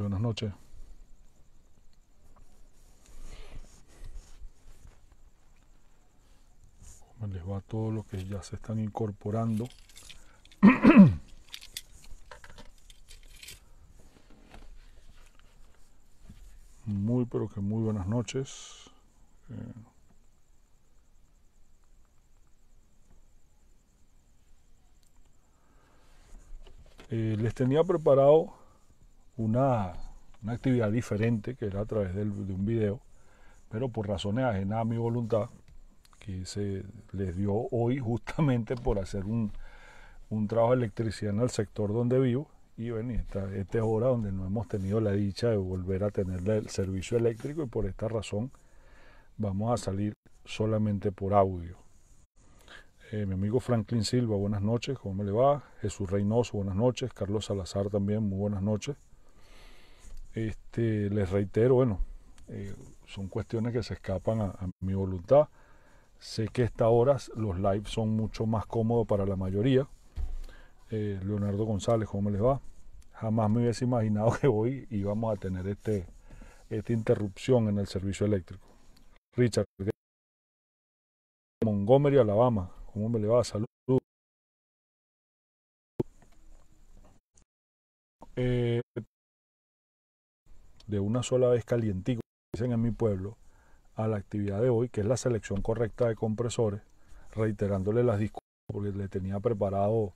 buenas noches. les va todo lo que ya se están incorporando? muy pero que muy buenas noches. Eh, eh, les tenía preparado una, actividad diferente, que era a través de un video, pero por razones ajenas a mi voluntad, que se les dio hoy justamente por hacer un, trabajo de electricidad en el sector donde vivo. Y bueno, esta, esta, es hora donde no hemos tenido la dicha de volver a tener el servicio eléctrico y por esta razón vamos a salir solamente por audio. Eh, mi amigo Franklin Silva, buenas noches, ¿cómo le va? Jesús Reynoso, buenas noches. Carlos Salazar también, muy buenas noches. Este, les reitero, bueno, eh, son cuestiones que se escapan a, mi voluntad. Sé que a esta hora los lives son mucho más cómodos para la mayoría. Eh, Leonardo González, ¿cómo les va? Jamás me hubiese imaginado que hoy íbamos a tener este, esta interrupción en el servicio eléctrico. Richard, Montgomery, Alabama, ¿cómo me le va? Saludos. Eh, de una sola vez como dicen en mi pueblo, a la actividad de hoy, que es la selección correcta de compresores, reiterándole las disculpas porque le tenía preparado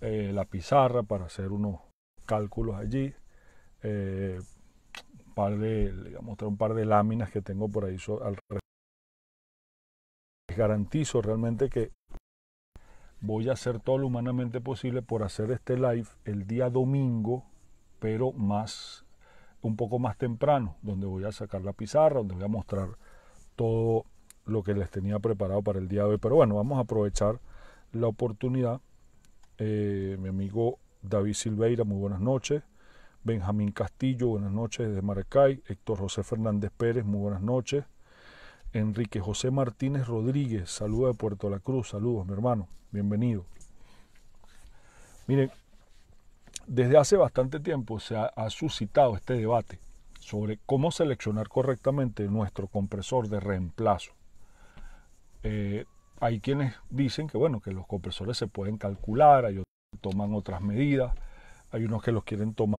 eh, la pizarra para hacer unos cálculos allí, eh, par de, le voy a mostrar un par de láminas que tengo por ahí al Les garantizo realmente que voy a hacer todo lo humanamente posible por hacer este live el día domingo, pero más un poco más temprano, donde voy a sacar la pizarra, donde voy a mostrar todo lo que les tenía preparado para el día de hoy. Pero bueno, vamos a aprovechar la oportunidad. Eh, mi amigo David Silveira, muy buenas noches. Benjamín Castillo, buenas noches desde Maracay. Héctor José Fernández Pérez, muy buenas noches. Enrique José Martínez Rodríguez, saludos de Puerto La Cruz, saludos mi hermano, bienvenido. Miren, desde hace bastante tiempo se ha, suscitado este debate sobre cómo seleccionar correctamente nuestro compresor de reemplazo. Eh, hay quienes dicen que bueno, que los compresores se pueden calcular, hay otros que toman otras medidas, hay unos que los quieren tomar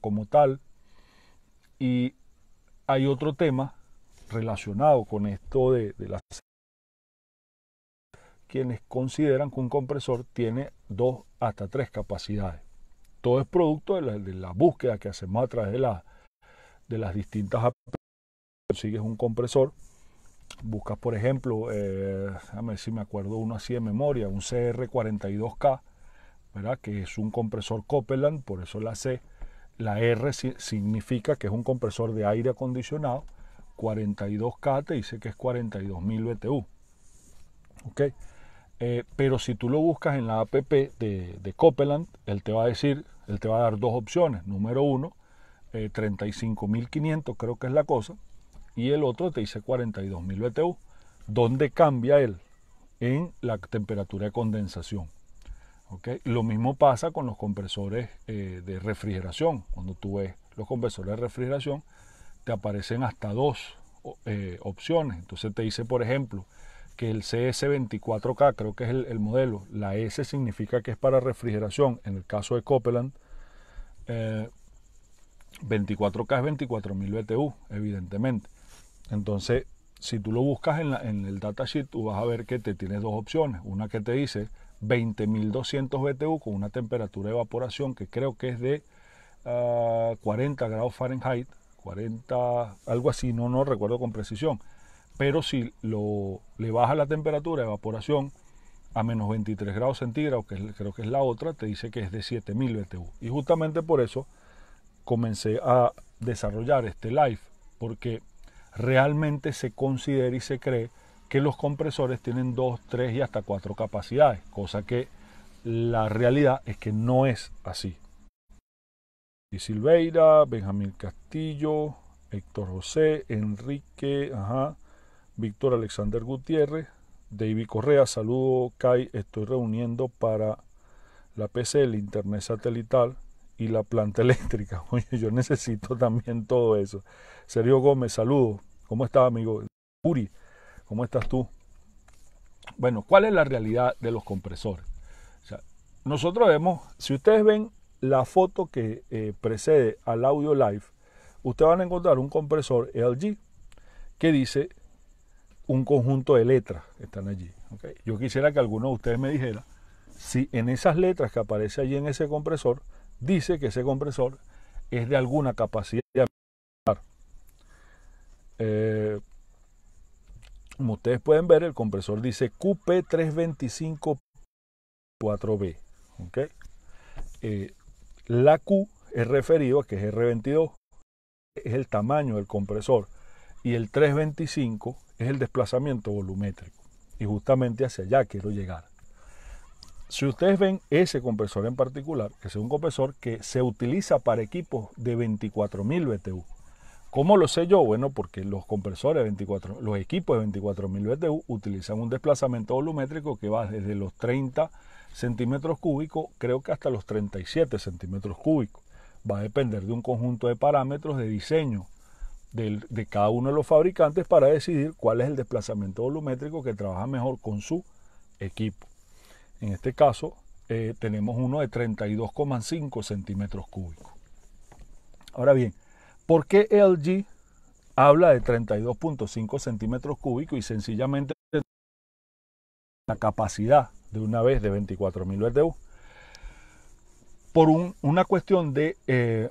como tal. Y hay otro tema relacionado con esto de, las quienes consideran que un compresor tiene dos hasta tres capacidades. Todo es producto de la, búsqueda que hacemos a través de, la, de las distintas aplicaciones. Consigues un compresor, buscas, por ejemplo, eh, a ver si me acuerdo uno así de memoria, un CR42K, ¿verdad? que es un compresor Copeland, por eso la C. La R significa que es un compresor de aire acondicionado. 42K te dice que es 42.000 BTU. Eh, pero si tú lo buscas en la app de, Copeland, él te va a decir, él te va a dar dos opciones. Número uno, 35.500 eh, creo que es la cosa, y el otro te dice 42.000 BTU. ¿Dónde cambia él? En la temperatura de condensación. ¿Okay? Lo mismo pasa con los compresores eh, de refrigeración. Cuando tú ves los compresores de refrigeración, te aparecen hasta dos opciones. Entonces te dice, por ejemplo, que el CS24K, creo que es el, modelo, la S significa que es para refrigeración, en el caso de Copeland, 24K eh, es 24000 BTU, evidentemente. Entonces, si tú lo buscas en, el datasheet, tú vas a ver que te tienes dos opciones. Una que te dice 20200 BTU con una temperatura de evaporación que creo que es de 40 ah, grados Fahrenheit, 40, algo así, no, no recuerdo con precisión pero si lo, le baja la temperatura de evaporación a menos 23 grados centígrados, que creo que es la otra, te dice que es de 7000 BTU. Y justamente por eso comencé a desarrollar este live, porque realmente se considera y se cree que los compresores tienen 2, 3 y hasta 4 capacidades, cosa que la realidad es que no es así. Y Silveira, Benjamín Castillo, Héctor José, Enrique, ajá, Víctor Alexander Gutiérrez, David Correa, saludo Kai, estoy reuniendo para la PC, el internet satelital y la planta eléctrica. Oye, yo necesito también todo eso. Sergio Gómez, saludo. ¿Cómo estás, amigo? Uri, ¿cómo estás tú? Bueno, ¿cuál es la realidad de los compresores? nosotros vemos, si ustedes ven la foto que eh, precede al audio live, ustedes van a encontrar un compresor LG que dice un conjunto de letras que están allí. Yo quisiera que alguno de ustedes me dijera si en esas letras que aparece allí en ese compresor, dice que ese compresor es de alguna capacidad. Eh, como ustedes pueden ver, el compresor dice QP325-4B. b eh, la Q es referido a que es R22, es el tamaño del compresor, y el 325 es el desplazamiento volumétrico. Y justamente hacia allá quiero llegar. Si ustedes ven ese compresor en particular, que es un compresor que se utiliza para equipos de 24.000 BTU. ¿Cómo lo sé yo? Bueno, porque los compresores 24, los equipos de 24.000 BTU utilizan un desplazamiento volumétrico que va desde los 30 centímetros cúbicos, creo que hasta los 37 centímetros cúbicos. Va a depender de un conjunto de parámetros de diseño de, cada uno de los fabricantes para decidir cuál es el desplazamiento volumétrico que trabaja mejor con su equipo. En este caso, eh, tenemos uno de 32,5 centímetros cúbicos. Ahora bien, ¿por qué LG habla de 32.5 centímetros cúbicos y sencillamente la capacidad de una vez de 24.000 BTU? Por una cuestión de eh,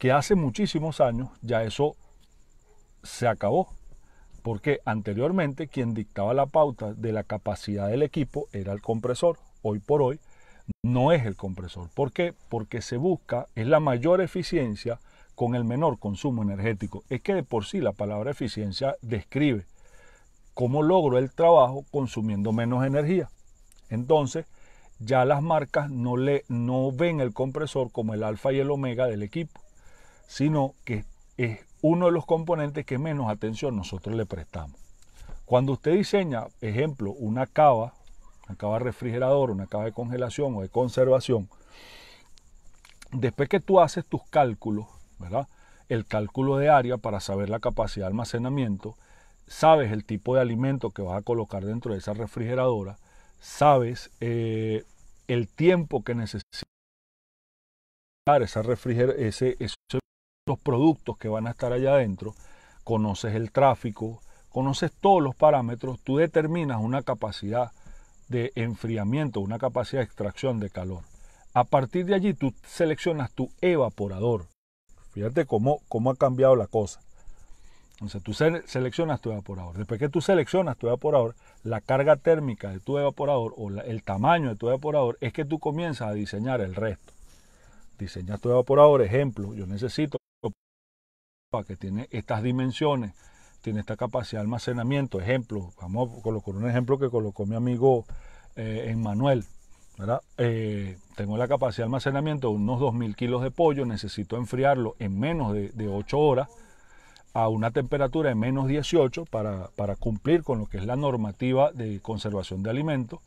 que hace muchísimos años ya eso se acabó, porque anteriormente quien dictaba la pauta de la capacidad del equipo era el compresor. Hoy por hoy no es el compresor. ¿Por qué? Porque se busca, es la mayor eficiencia con el menor consumo energético. Es que de por sí la palabra eficiencia describe cómo logro el trabajo consumiendo menos energía. Entonces, ya las marcas no, le, no ven el compresor como el alfa y el omega del equipo, sino que es uno de los componentes que menos atención nosotros le prestamos. Cuando usted diseña, ejemplo, una cava, una cava refrigerador una cava de congelación o de conservación, después que tú haces tus cálculos, ¿verdad? El cálculo de área para saber la capacidad de almacenamiento, sabes el tipo de alimento que vas a colocar dentro de esa refrigeradora, sabes eh, el tiempo que necesitas ese, ese los productos que van a estar allá adentro, conoces el tráfico, conoces todos los parámetros, tú determinas una capacidad de enfriamiento, una capacidad de extracción de calor. A partir de allí tú seleccionas tu evaporador. Fíjate cómo, cómo ha cambiado la cosa. Entonces tú seleccionas tu evaporador. Después que tú seleccionas tu evaporador, la carga térmica de tu evaporador o el tamaño de tu evaporador es que tú comienzas a diseñar el resto. Diseñas tu evaporador, ejemplo, yo necesito que tiene estas dimensiones, tiene esta capacidad de almacenamiento. Ejemplo, vamos a colocar un ejemplo que colocó mi amigo eh, Emmanuel. Eh, tengo la capacidad de almacenamiento de unos 2.000 kilos de pollo, necesito enfriarlo en menos de, 8 horas a una temperatura de menos 18 para, cumplir con lo que es la normativa de conservación de alimentos,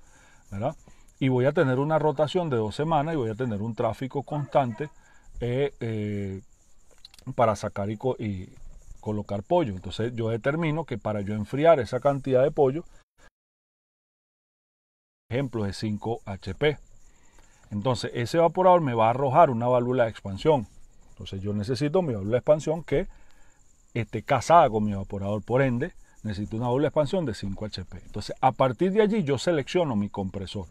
Y voy a tener una rotación de dos semanas y voy a tener un tráfico constante eh, eh, para sacar y, colocar pollo. Entonces yo determino que para yo enfriar esa cantidad de pollo, ejemplo de 5 HP. Entonces ese evaporador me va a arrojar una válvula de expansión. Entonces yo necesito mi válvula de expansión que esté casada con mi evaporador. Por ende, necesito una válvula de expansión de 5 HP. Entonces a partir de allí yo selecciono mi compresor.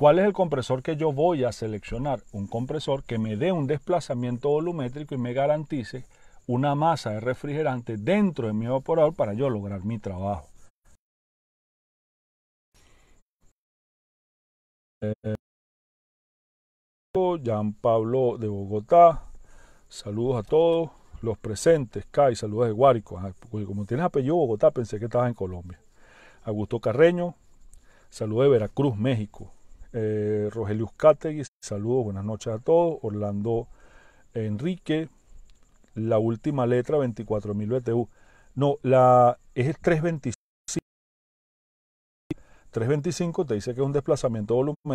¿Cuál es el compresor que yo voy a seleccionar? Un compresor que me dé un desplazamiento volumétrico y me garantice una masa de refrigerante dentro de mi evaporador para yo lograr mi trabajo. Eh, Jean Pablo de Bogotá, saludos a todos los presentes, Kai, saludos de Guárico, ah, como tienes apellido Bogotá pensé que estabas en Colombia. Augusto Carreño, saludos de Veracruz, México eh, Rogelio saludos, buenas noches a todos, Orlando Enrique, la última letra 24.000 BTU. No, la es 325. 325 te dice que es un desplazamiento volumen de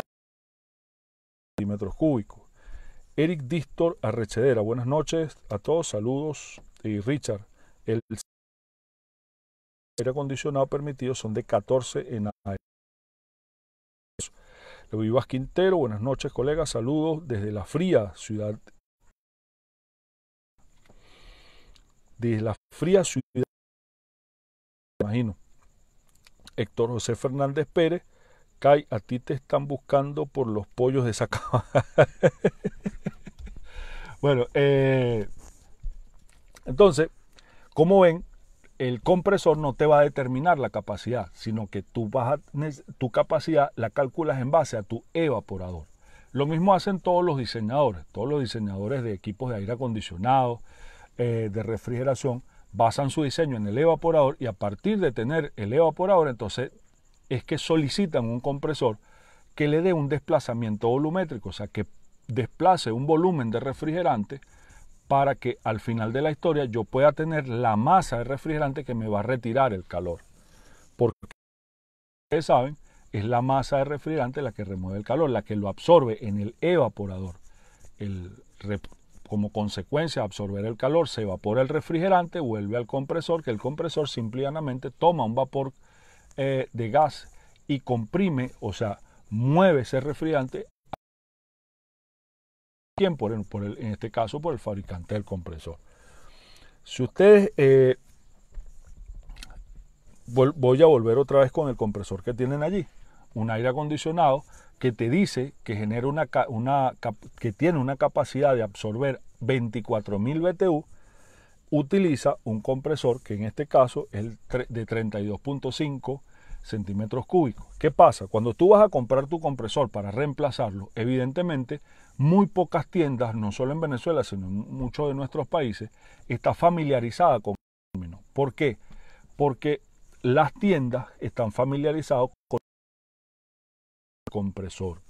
centímetros cúbicos. Eric Distor Arrechedera, buenas noches a todos, saludos. Y Richard, el aire acondicionado permitido son de 14 en aire. Luis Quintero, buenas noches, colegas. Saludos desde la fría ciudad. Desde la fría ciudad. Imagino. Héctor José Fernández Pérez. Kai, a ti te están buscando por los pollos de cama. bueno, eh, entonces, ¿cómo ven, el compresor no te va a determinar la capacidad, sino que tú vas tu capacidad la calculas en base a tu evaporador. Lo mismo hacen todos los diseñadores, todos los diseñadores de equipos de aire acondicionado, eh, de refrigeración, basan su diseño en el evaporador y a partir de tener el evaporador, entonces es que solicitan un compresor que le dé un desplazamiento volumétrico, o sea, que desplace un volumen de refrigerante para que al final de la historia yo pueda tener la masa de refrigerante que me va a retirar el calor. Porque, ustedes saben, es la masa de refrigerante la que remueve el calor, la que lo absorbe en el evaporador. como consecuencia de absorber el calor, se evapora el refrigerante, vuelve al compresor, que el compresor simplemente toma un vapor eh, de gas y comprime, o sea, mueve ese refrigerante por, en este caso por el fabricante del compresor. Si ustedes, eh, voy a volver otra vez con el compresor que tienen allí, un aire acondicionado que te dice que, genera una, que tiene una capacidad de absorber 24.000 BTU, utiliza un compresor que en este caso es de 32.5 centímetros cúbicos. ¿Qué pasa? Cuando tú vas a comprar tu compresor para reemplazarlo, evidentemente muy pocas tiendas, no solo en Venezuela, sino en muchos de nuestros países, está familiarizada con el término. ¿Por qué? Porque las tiendas están familiarizadas con el compresor.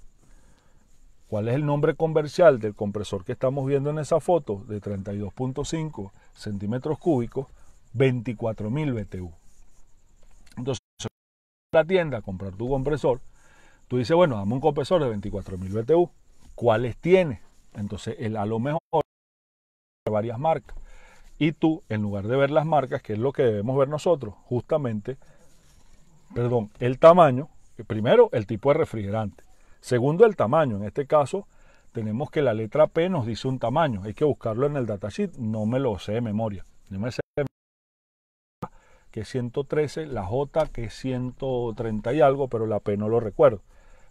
¿Cuál es el nombre comercial del compresor que estamos viendo en esa foto? De 32.5 centímetros cúbicos, 24.000 BTU la tienda a comprar tu compresor, tú dices, bueno, dame un compresor de 24.000 BTU. ¿Cuáles tiene Entonces, él a lo mejor varias marcas. Y tú, en lugar de ver las marcas, que es lo que debemos ver nosotros, justamente, perdón, el tamaño, primero, el tipo de refrigerante. Segundo, el tamaño. En este caso, tenemos que la letra P nos dice un tamaño. Hay que buscarlo en el datasheet. No me lo sé de memoria. No me sé que es 113, la J que es 130 y algo, pero la P no lo recuerdo.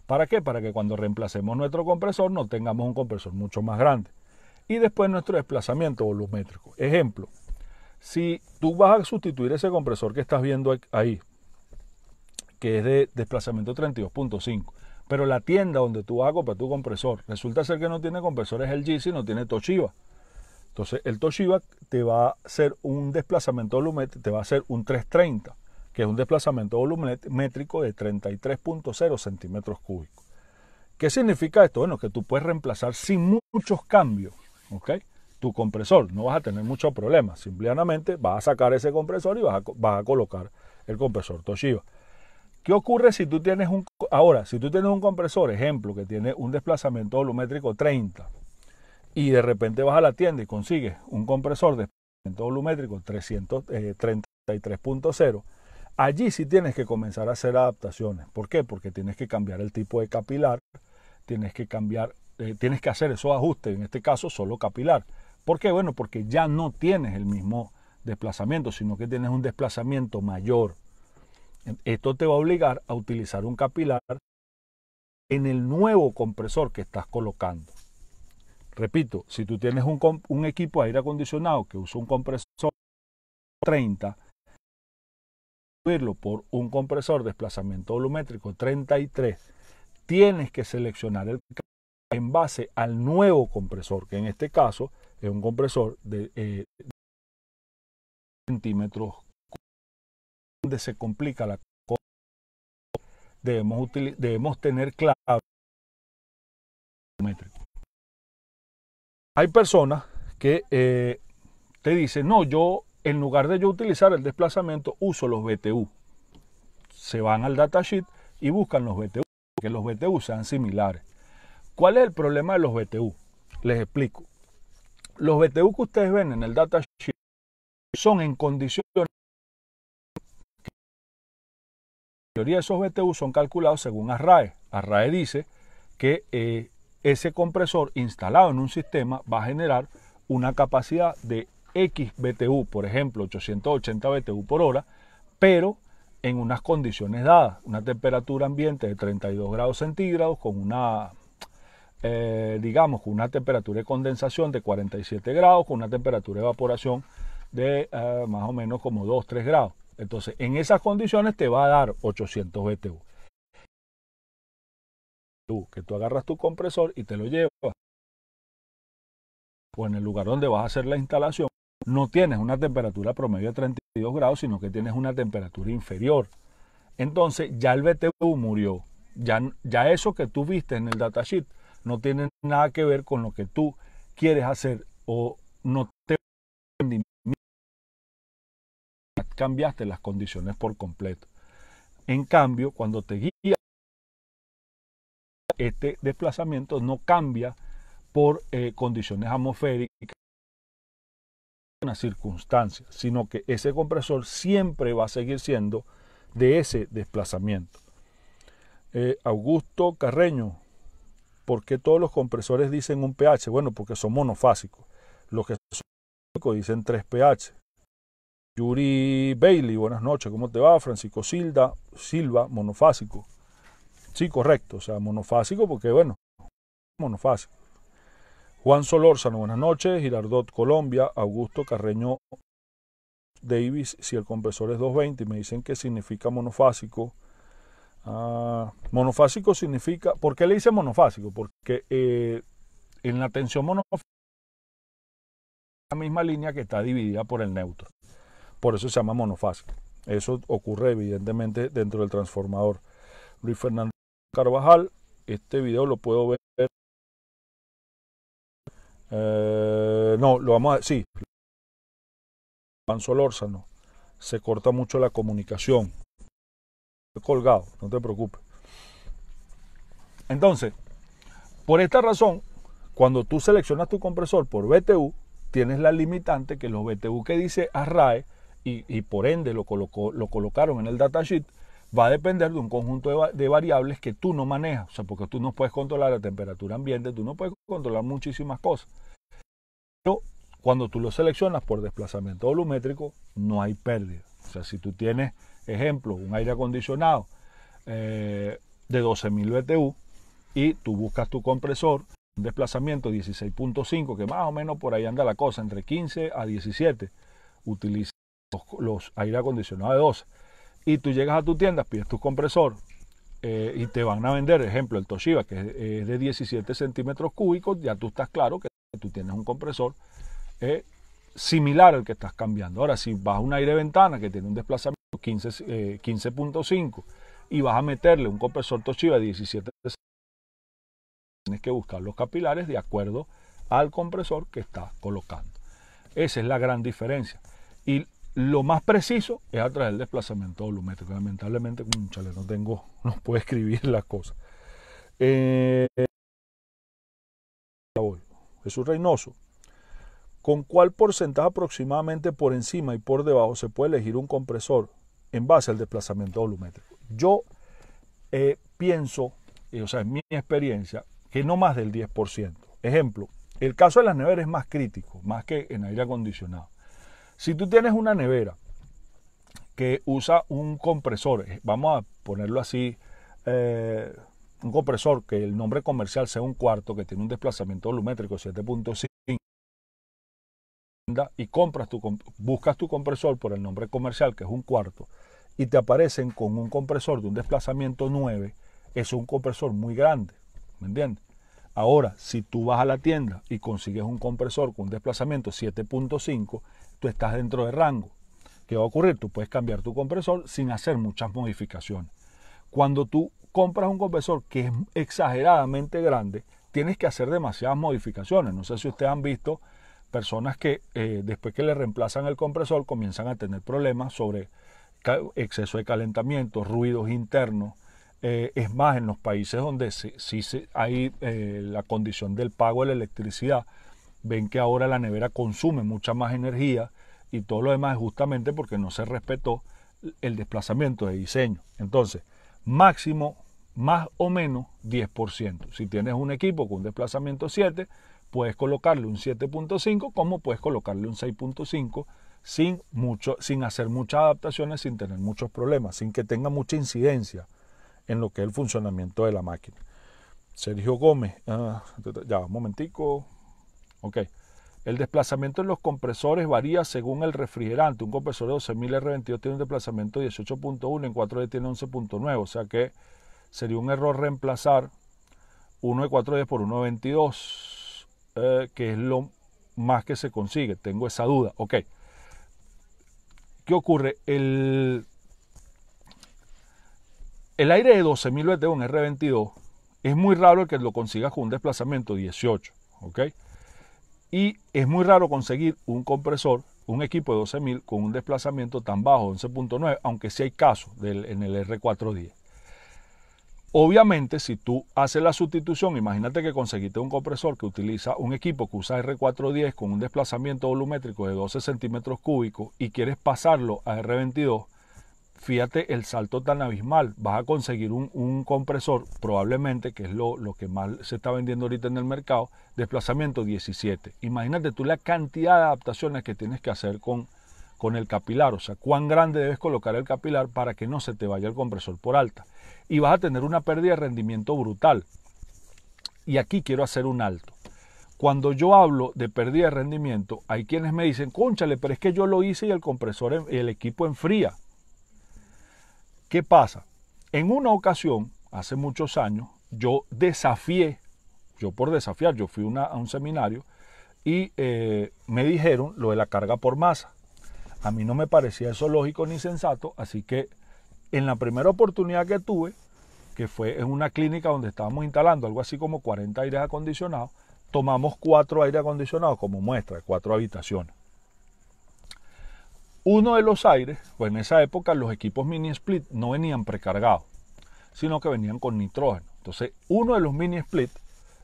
¿Para qué? Para que cuando reemplacemos nuestro compresor no tengamos un compresor mucho más grande. Y después nuestro desplazamiento volumétrico. Ejemplo, si tú vas a sustituir ese compresor que estás viendo ahí, que es de desplazamiento 32.5, pero la tienda donde tú vas a comprar tu compresor, resulta ser que no tiene compresores LG, no tiene Toshiba. Entonces el Toshiba te va a hacer un desplazamiento volumétrico, te va a ser un 330, que es un desplazamiento volumétrico de 33.0 centímetros cúbicos. ¿Qué significa esto? Bueno, que tú puedes reemplazar sin muchos cambios, ¿ok? Tu compresor, no vas a tener muchos problemas, simplemente vas a sacar ese compresor y vas a, vas a colocar el compresor Toshiba. ¿Qué ocurre si tú tienes un ahora, si tú tienes un compresor, ejemplo, que tiene un desplazamiento volumétrico 30 y de repente vas a la tienda y consigues un compresor de volumétrico 333.0, eh, allí sí tienes que comenzar a hacer adaptaciones. ¿Por qué? Porque tienes que cambiar el tipo de capilar, tienes que cambiar, eh, tienes que hacer esos ajustes, en este caso solo capilar. ¿Por qué? Bueno, porque ya no tienes el mismo desplazamiento, sino que tienes un desplazamiento mayor. Esto te va a obligar a utilizar un capilar en el nuevo compresor que estás colocando. Repito, si tú tienes un, equipo aire acondicionado que usa un compresor 30, subirlo por un compresor de desplazamiento volumétrico 33, tienes que seleccionar el en base al nuevo compresor, que en este caso es un compresor de, eh, centímetros, donde se complica la cosa. Debemos, debemos tener claro. Hay personas que eh, te dicen, no, yo en lugar de yo utilizar el desplazamiento, uso los BTU. Se van al datasheet y buscan los BTU, que los BTU sean similares. ¿Cuál es el problema de los BTU? Les explico. Los BTU que ustedes ven en el datasheet son en condiciones la mayoría de esos BTU son calculados según ARRAE. ARRAE dice que eh, ese compresor instalado en un sistema va a generar una capacidad de X BTU, por ejemplo, 880 BTU por hora, pero en unas condiciones dadas, una temperatura ambiente de 32 grados centígrados con una, eh, digamos, una temperatura de condensación de 47 grados, con una temperatura de evaporación de eh, más o menos como 2-3 grados. Entonces, en esas condiciones te va a dar 800 BTU que tú agarras tu compresor y te lo llevas. O pues en el lugar donde vas a hacer la instalación, no tienes una temperatura promedio de 32 grados, sino que tienes una temperatura inferior. Entonces ya el BTU murió. Ya, ya eso que tú viste en el datasheet no tiene nada que ver con lo que tú quieres hacer o no te cambiaste las condiciones por completo. En cambio, cuando te guías este desplazamiento no cambia por eh, condiciones atmosféricas una circunstancias, sino que ese compresor siempre va a seguir siendo de ese desplazamiento. Eh, Augusto Carreño, ¿por qué todos los compresores dicen un pH? Bueno, porque son monofásicos. Los que son monofásicos dicen 3 pH. Yuri Bailey, buenas noches, ¿cómo te va? Francisco Silda, Silva, monofásico. Sí, correcto, o sea, monofásico porque, bueno, monofásico. Juan Solórzano, buenas noches. Girardot, Colombia. Augusto Carreño Davis, si el compresor es 220, me dicen que significa monofásico. Ah, monofásico significa. ¿Por qué le dice monofásico? Porque eh, en la tensión monofásica la misma línea que está dividida por el neutro. Por eso se llama monofásico. Eso ocurre evidentemente dentro del transformador. Luis Fernández Carvajal. Este video lo puedo ver. Eh, no, lo vamos a sí. Pan Se corta mucho la comunicación. colgado, no te preocupes. Entonces, por esta razón, cuando tú seleccionas tu compresor por BTU, tienes la limitante que los BTU que dice ARRAE y, por ende lo, colocó, lo colocaron en el datasheet, va a depender de un conjunto de, variables que tú no manejas, o sea, porque tú no puedes controlar la temperatura ambiente, tú no puedes controlar muchísimas cosas. Pero cuando tú lo seleccionas por desplazamiento volumétrico, no hay pérdida. O sea, si tú tienes, ejemplo, un aire acondicionado eh, de 12.000 BTU y tú buscas tu compresor, un desplazamiento 16.5, que más o menos por ahí anda la cosa, entre 15 a 17, utiliza los, aire acondicionados de 12 y tú llegas a tu tienda, pides tu compresor eh, y te van a vender, ejemplo, el Toshiba, que es de 17 centímetros cúbicos, ya tú estás claro que tú tienes un compresor eh, similar al que estás cambiando. Ahora, si vas a un aire ventana que tiene un desplazamiento 15.5 eh, y vas a meterle un compresor Toshiba de 17 tienes que buscar los capilares de acuerdo al compresor que estás colocando. Esa es la gran diferencia. Y lo más preciso es a través del desplazamiento volumétrico. Lamentablemente, chale, no tengo, no puedo escribir las cosas. Eh, Jesús Reynoso. ¿Con cuál porcentaje aproximadamente por encima y por debajo se puede elegir un compresor en base al desplazamiento volumétrico? Yo eh, pienso, eh, o sea, en mi experiencia, que no más del 10%. Ejemplo, el caso de las neveras es más crítico, más que en aire acondicionado. Si tú tienes una nevera que usa un compresor, eh, vamos a ponerlo así, eh, un compresor que el nombre comercial sea un cuarto, que tiene un desplazamiento volumétrico 7.5, y compras tu, buscas tu compresor por el nombre comercial, que es un cuarto, y te aparecen con un compresor de un desplazamiento 9, es un compresor muy grande, ¿me entiendes? Ahora, si tú vas a la tienda y consigues un compresor con un desplazamiento 7.5, tú estás dentro de rango. ¿Qué va a ocurrir? Tú puedes cambiar tu compresor sin hacer muchas modificaciones. Cuando tú compras un compresor que es exageradamente grande, tienes que hacer demasiadas modificaciones. No sé si ustedes han visto personas que eh, después que le reemplazan el compresor comienzan a tener problemas sobre exceso de calentamiento, ruidos internos. Eh, es más, en los países donde sí, hay eh, la condición del pago de la electricidad, ven que ahora la nevera consume mucha más energía y todo lo demás es justamente porque no se respetó el desplazamiento de diseño. Entonces, máximo más o menos 10%. Si tienes un equipo con un desplazamiento 7, puedes colocarle un 7.5 como puedes colocarle un 6.5 sin mucho sin hacer muchas adaptaciones, sin tener muchos problemas, sin que tenga mucha incidencia en lo que es el funcionamiento de la máquina. Sergio Gómez, ah, ya un momentico, Ok. El desplazamiento en los compresores varía según el refrigerante. Un compresor de 12.000 R22 tiene un desplazamiento de 18.1, en 4D tiene 11.9, o sea que sería un error reemplazar 1 de 4D por 1 de 22, eh, que es lo más que se consigue. Tengo esa duda. Ok. ¿Qué ocurre? El, aire de 12.000 de en R22 es muy raro el que lo consigas con un desplazamiento 18. ¿ok? Y es muy raro conseguir un compresor, un equipo de 12.000 con un desplazamiento tan bajo, 11.9, aunque sí hay casos del, en el R410. Obviamente, si tú haces la sustitución, imagínate que conseguiste un compresor que utiliza un equipo que usa R410 con un desplazamiento volumétrico de 12 centímetros cúbicos y quieres pasarlo a R22, fíjate el salto tan abismal. Vas a conseguir un, compresor, probablemente, que es lo, que más se está vendiendo ahorita en el mercado, desplazamiento 17. Imagínate tú la cantidad de adaptaciones que tienes que hacer con, el capilar, o sea, cuán grande debes colocar el capilar para que no se te vaya el compresor por alta. Y vas a tener una pérdida de rendimiento brutal. Y aquí quiero hacer un alto. Cuando yo hablo de pérdida de rendimiento, hay quienes me dicen, conchale, pero es que yo lo hice y el compresor, el equipo enfría. ¿Qué pasa? En una ocasión, hace muchos años, yo desafié, yo por desafiar, yo fui a un seminario y eh, me dijeron lo de la carga por masa. A mí no me parecía eso lógico ni sensato, así que en la primera oportunidad que tuve, que fue en una clínica donde estábamos instalando algo así como 40 aires acondicionados, tomamos cuatro aires acondicionados como muestra, cuatro habitaciones. Uno de los aires, pues en esa época los equipos mini split no venían precargados, sino que venían con nitrógeno. Entonces, uno de los mini split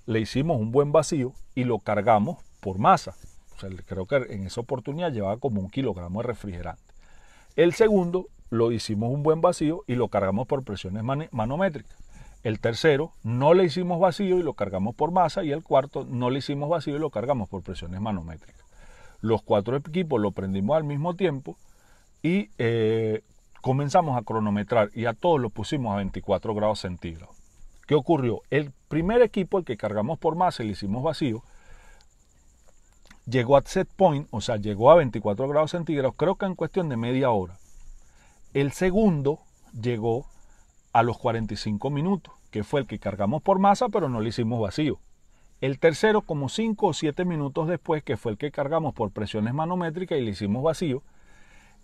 le hicimos un buen vacío y lo cargamos por masa. creo que en esa oportunidad llevaba como un kilogramo de refrigerante. El segundo lo hicimos un buen vacío y lo cargamos por presiones manométricas. El tercero no le hicimos vacío y lo cargamos por masa. Y el cuarto no le hicimos vacío y lo cargamos por presiones manométricas los cuatro equipos lo prendimos al mismo tiempo y eh, comenzamos a cronometrar y a todos lo pusimos a 24 grados centígrados. ¿Qué ocurrió? El primer equipo, el que cargamos por masa y le hicimos vacío, llegó a set point, o sea, llegó a 24 grados centígrados, creo que en cuestión de media hora. El segundo llegó a los 45 minutos, que fue el que cargamos por masa, pero no le hicimos vacío. El tercero, como 5 o 7 minutos después, que fue el que cargamos por presiones manométricas y le hicimos vacío.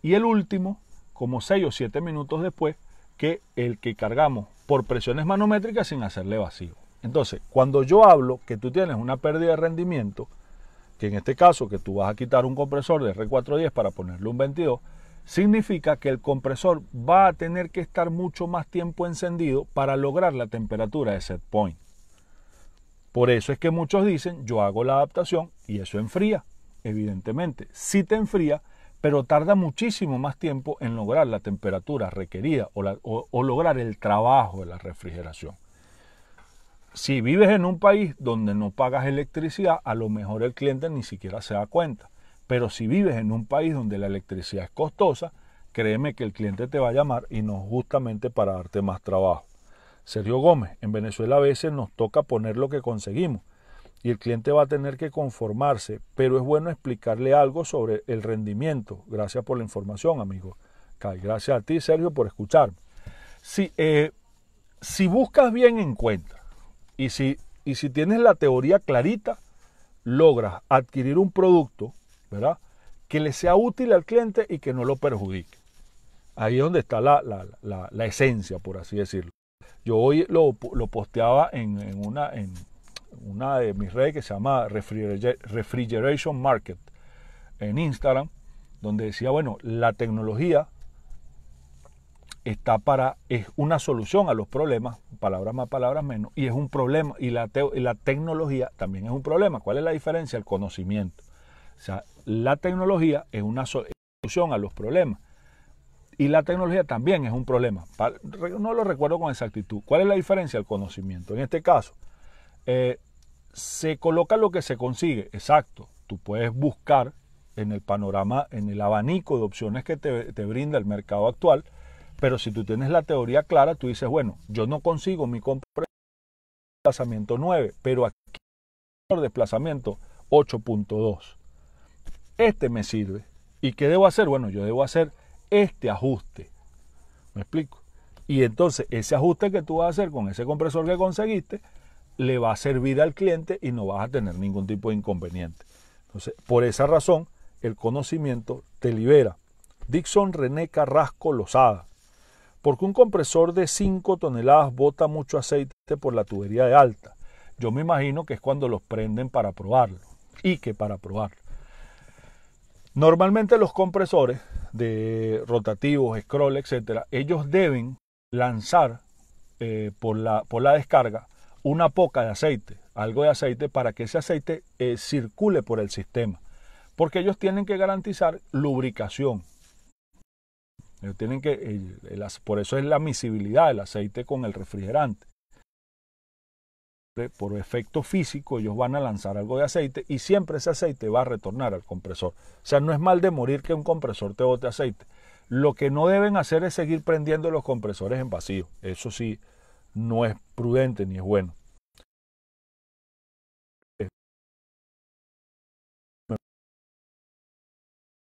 Y el último, como 6 o 7 minutos después, que el que cargamos por presiones manométricas sin hacerle vacío. Entonces, cuando yo hablo que tú tienes una pérdida de rendimiento, que en este caso que tú vas a quitar un compresor de R410 para ponerle un 22, significa que el compresor va a tener que estar mucho más tiempo encendido para lograr la temperatura de set point. Por eso es que muchos dicen, yo hago la adaptación y eso enfría. Evidentemente, sí te enfría, pero tarda muchísimo más tiempo en lograr la temperatura requerida o, lograr el trabajo de la refrigeración. Si vives en un país donde no pagas electricidad, a lo mejor el cliente ni siquiera se da cuenta. Pero si vives en un país donde la electricidad es costosa, créeme que el cliente te va a llamar y no justamente para darte más trabajo. Sergio Gómez. En Venezuela a veces nos toca poner lo que conseguimos y el cliente va a tener que conformarse, pero es bueno explicarle algo sobre el rendimiento. Gracias por la información, amigo. Gracias a ti, Sergio, por escucharme. Si, eh, si buscas bien en cuenta y si, y si tienes la teoría clarita, logras adquirir un producto, ¿verdad? Que le sea útil al cliente y que no lo perjudique. Ahí es donde está la esencia, por así decirlo. Yo hoy lo, posteaba en, una, de mis redes que se llama Refrigeration Market en Instagram, donde decía, bueno, la tecnología está para, es una solución a los problemas, palabras más, palabras menos, y es un problema, y la, la tecnología también es un problema. ¿Cuál es la diferencia? El conocimiento. O sea, la tecnología es una solución a los problemas. Y la tecnología también es un problema. No lo recuerdo con exactitud. ¿Cuál es la diferencia? del conocimiento. En este caso, eh, se coloca lo que se consigue. Exacto. Tú puedes buscar en el panorama, en el abanico de opciones que te, brinda el mercado actual. Pero si tú tienes la teoría clara, tú dices, bueno, yo no consigo mi compra desplazamiento 9, pero aquí el desplazamiento 8.2. Este me sirve. ¿Y qué debo hacer? Bueno, yo debo hacer este ajuste. ¿Me explico? Y entonces ese ajuste que tú vas a hacer con ese compresor que conseguiste le va a servir al cliente y no vas a tener ningún tipo de inconveniente. Entonces, por esa razón, el conocimiento te libera. Dixon René Carrasco Lozada. Porque un compresor de 5 toneladas bota mucho aceite por la tubería de alta. Yo me imagino que es cuando los prenden para probarlo. Y que para probarlo. Normalmente los compresores de rotativos, scroll, etcétera, ellos deben lanzar eh, por, la, por la descarga una poca de aceite, algo de aceite para que ese aceite eh, circule por el sistema, porque ellos tienen que garantizar lubricación. tienen que, eh, por eso es la miscibilidad del aceite con el refrigerante por efecto físico, ellos van a lanzar algo de aceite y siempre ese aceite va a retornar al compresor. O sea, no es mal de morir que un compresor te bote aceite. Lo que no deben hacer es seguir prendiendo los compresores en vacío. Eso sí, no es prudente ni es bueno.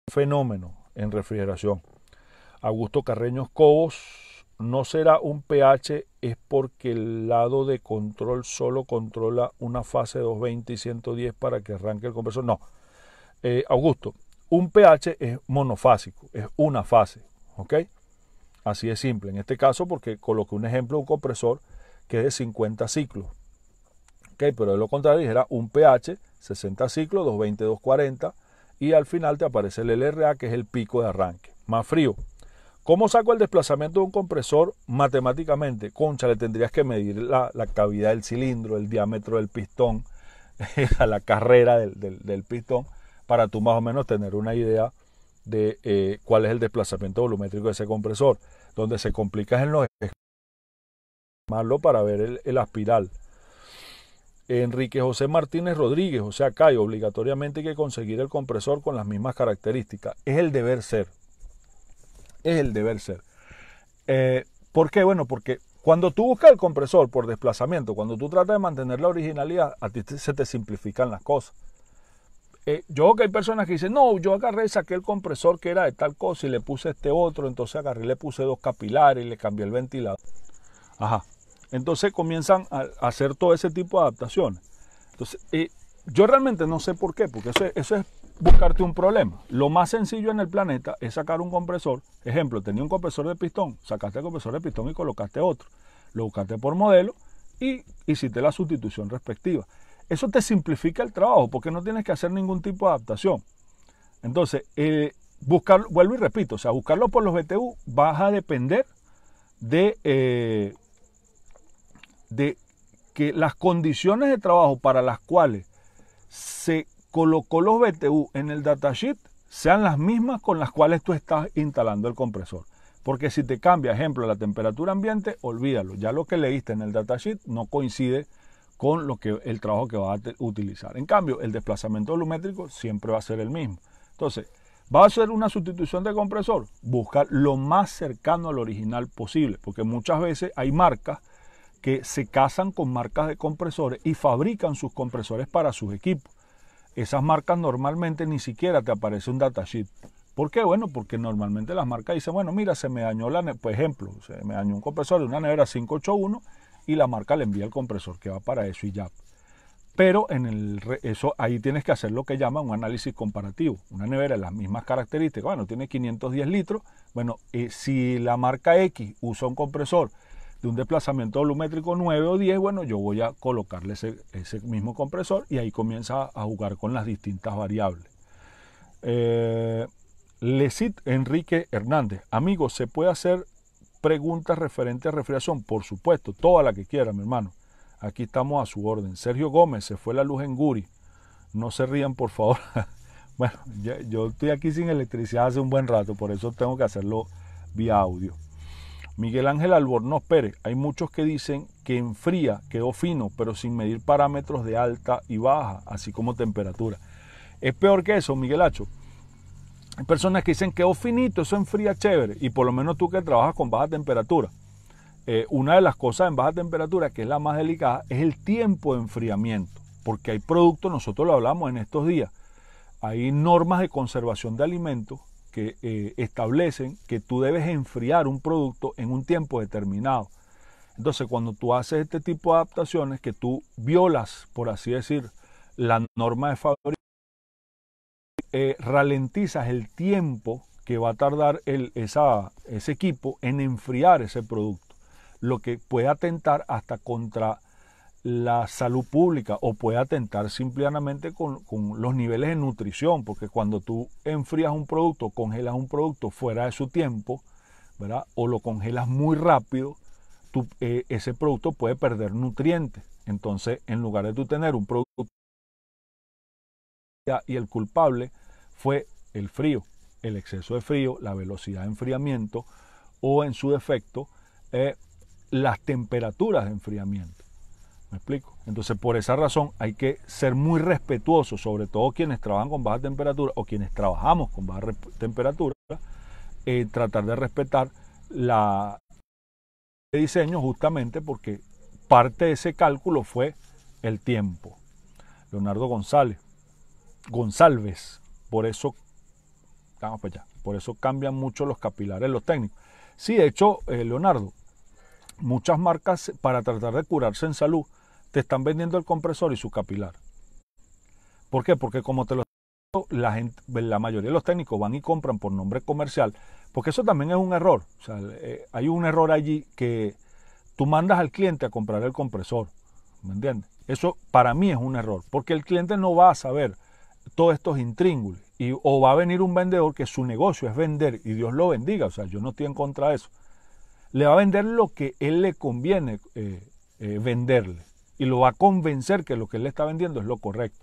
fenómeno en refrigeración. Augusto Carreños Cobos no será un pH es porque el lado de control solo controla una fase 220 y 110 para que arranque el compresor. No, eh, Augusto, un pH es monofásico, es una fase, ¿ok? Así es simple. En este caso, porque coloqué un ejemplo de un compresor que es de 50 ciclos, ¿ok? Pero de lo contrario, dijera un pH, 60 ciclos, 220, 240, y al final te aparece el LRA, que es el pico de arranque. Más frío, ¿Cómo saco el desplazamiento de un compresor matemáticamente? Concha, le tendrías que medir la, cavidad del cilindro, el diámetro del pistón, la carrera del, pistón, para tú más o menos tener una idea de eh, cuál es el desplazamiento volumétrico de ese compresor. Donde se complica en los para ver el, el aspiral. Enrique José Martínez Rodríguez, o sea, hay obligatoriamente que conseguir el compresor con las mismas características. Es el deber ser es el deber ser. Eh, ¿Por qué? Bueno, porque cuando tú buscas el compresor por desplazamiento, cuando tú tratas de mantener la originalidad, a ti se te simplifican las cosas. Eh, yo yo que hay personas que dicen, no, yo agarré y saqué el compresor que era de tal cosa y le puse este otro, entonces agarré le puse dos capilares y le cambié el ventilador. Ajá. Entonces comienzan a hacer todo ese tipo de adaptaciones. Entonces, eh, yo realmente no sé por qué, porque eso es buscarte un problema. Lo más sencillo en el planeta es sacar un compresor. Ejemplo, tenía un compresor de pistón, sacaste el compresor de pistón y colocaste otro. Lo buscaste por modelo y hiciste la sustitución respectiva. Eso te simplifica el trabajo porque no tienes que hacer ningún tipo de adaptación. Entonces, eh, buscar, vuelvo y repito, o sea, buscarlo por los BTU vas a depender de, eh, de que las condiciones de trabajo para las cuales se colocó los BTU en el datasheet sean las mismas con las cuales tú estás instalando el compresor. Porque si te cambia, ejemplo, la temperatura ambiente, olvídalo. Ya lo que leíste en el datasheet no coincide con lo que, el trabajo que vas a utilizar. En cambio, el desplazamiento volumétrico siempre va a ser el mismo. Entonces, ¿va a ser una sustitución de compresor? Buscar lo más cercano al original posible, porque muchas veces hay marcas que se casan con marcas de compresores y fabrican sus compresores para sus equipos esas marcas normalmente ni siquiera te aparece un datasheet. ¿Por qué? Bueno, porque normalmente las marcas dicen, bueno, mira, se me dañó la, por ejemplo, se me dañó un compresor de una nevera 581 y la marca le envía el compresor que va para eso y ya. Pero en el, eso ahí tienes que hacer lo que llaman un análisis comparativo. Una nevera de las mismas características, bueno, tiene 510 litros. Bueno, eh, si la marca X usa un compresor de un desplazamiento volumétrico 9 o 10, bueno, yo voy a colocarle ese, mismo compresor y ahí comienza a jugar con las distintas variables. Eh, Enrique Hernández, amigos, ¿se puede hacer preguntas referentes a refrigeración? Por supuesto, toda la que quiera, mi hermano. Aquí estamos a su orden. Sergio Gómez, se fue la luz en Guri. No se rían, por favor. bueno, yo estoy aquí sin electricidad hace un buen rato, por eso tengo que hacerlo vía audio. Miguel Ángel Albornoz Pérez, hay muchos que dicen que enfría, quedó fino, pero sin medir parámetros de alta y baja, así como temperatura. Es peor que eso, Miguel Hacho. Hay personas que dicen que quedó finito, eso enfría chévere, y por lo menos tú que trabajas con baja temperatura. Eh, una de las cosas en baja temperatura, que es la más delicada, es el tiempo de enfriamiento, porque hay productos, nosotros lo hablamos en estos días, hay normas de conservación de alimentos que eh, establecen que tú debes enfriar un producto en un tiempo determinado. Entonces, cuando tú haces este tipo de adaptaciones, que tú violas, por así decir, la norma de fabricación, eh, ralentizas el tiempo que va a tardar el, ese equipo en enfriar ese producto, lo que puede atentar hasta contra la salud pública o puede atentar simplemente con, los niveles de nutrición, porque cuando tú enfrías un producto, congelas un producto fuera de su tiempo, ¿verdad? O lo congelas muy rápido, eh, ese producto puede perder nutrientes. Entonces, en lugar de tú tener un producto y el culpable fue el frío, el exceso de frío, la velocidad de enfriamiento o en su defecto eh, las temperaturas de enfriamiento. ¿Me explico? Entonces, por esa razón hay que ser muy respetuosos, sobre todo quienes trabajan con baja temperatura o quienes trabajamos con baja temperatura, eh, tratar de respetar la diseño justamente porque parte de ese cálculo fue el tiempo. Leonardo González, González, por eso, vamos para por eso cambian mucho los capilares los técnicos. Sí, de hecho, eh, Leonardo, Muchas marcas para tratar de curarse en salud te están vendiendo el compresor y su capilar. ¿Por qué? Porque como te lo la, la mayoría de los técnicos van y compran por nombre comercial, porque eso también es un error. O sea, eh, hay un error allí que tú mandas al cliente a comprar el compresor. ¿Me entiendes? Eso para mí es un error, porque el cliente no va a saber todos estos intríngulos. Y, o va a venir un vendedor que su negocio es vender y Dios lo bendiga. O sea, yo no estoy en contra de eso le va a vender lo que él le conviene eh, eh, venderle y lo va a convencer que lo que él le está vendiendo es lo correcto.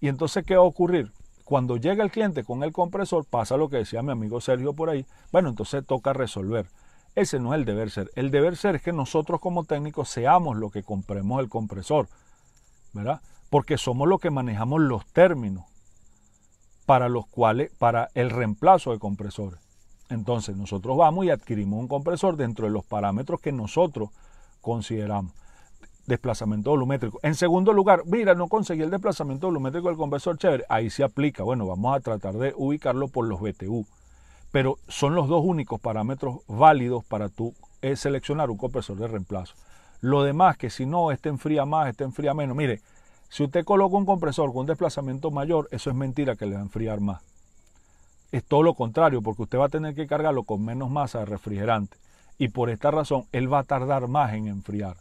Y entonces, ¿qué va a ocurrir? Cuando llega el cliente con el compresor, pasa lo que decía mi amigo Sergio por ahí, bueno, entonces toca resolver. Ese no es el deber ser. El deber ser es que nosotros como técnicos seamos lo que compremos el compresor, ¿verdad? Porque somos los que manejamos los términos para los cuales, para el reemplazo de compresores. Entonces nosotros vamos y adquirimos un compresor dentro de los parámetros que nosotros consideramos. Desplazamiento volumétrico. En segundo lugar, mira, no conseguí el desplazamiento volumétrico del compresor, chévere. Ahí se aplica. Bueno, vamos a tratar de ubicarlo por los BTU. Pero son los dos únicos parámetros válidos para tú eh, seleccionar un compresor de reemplazo. Lo demás, que si no, este enfría más, este enfría menos. Mire, si usted coloca un compresor con un desplazamiento mayor, eso es mentira que le va a enfriar más es todo lo contrario, porque usted va a tener que cargarlo con menos masa de refrigerante. Y por esta razón, él va a tardar más en enfriar.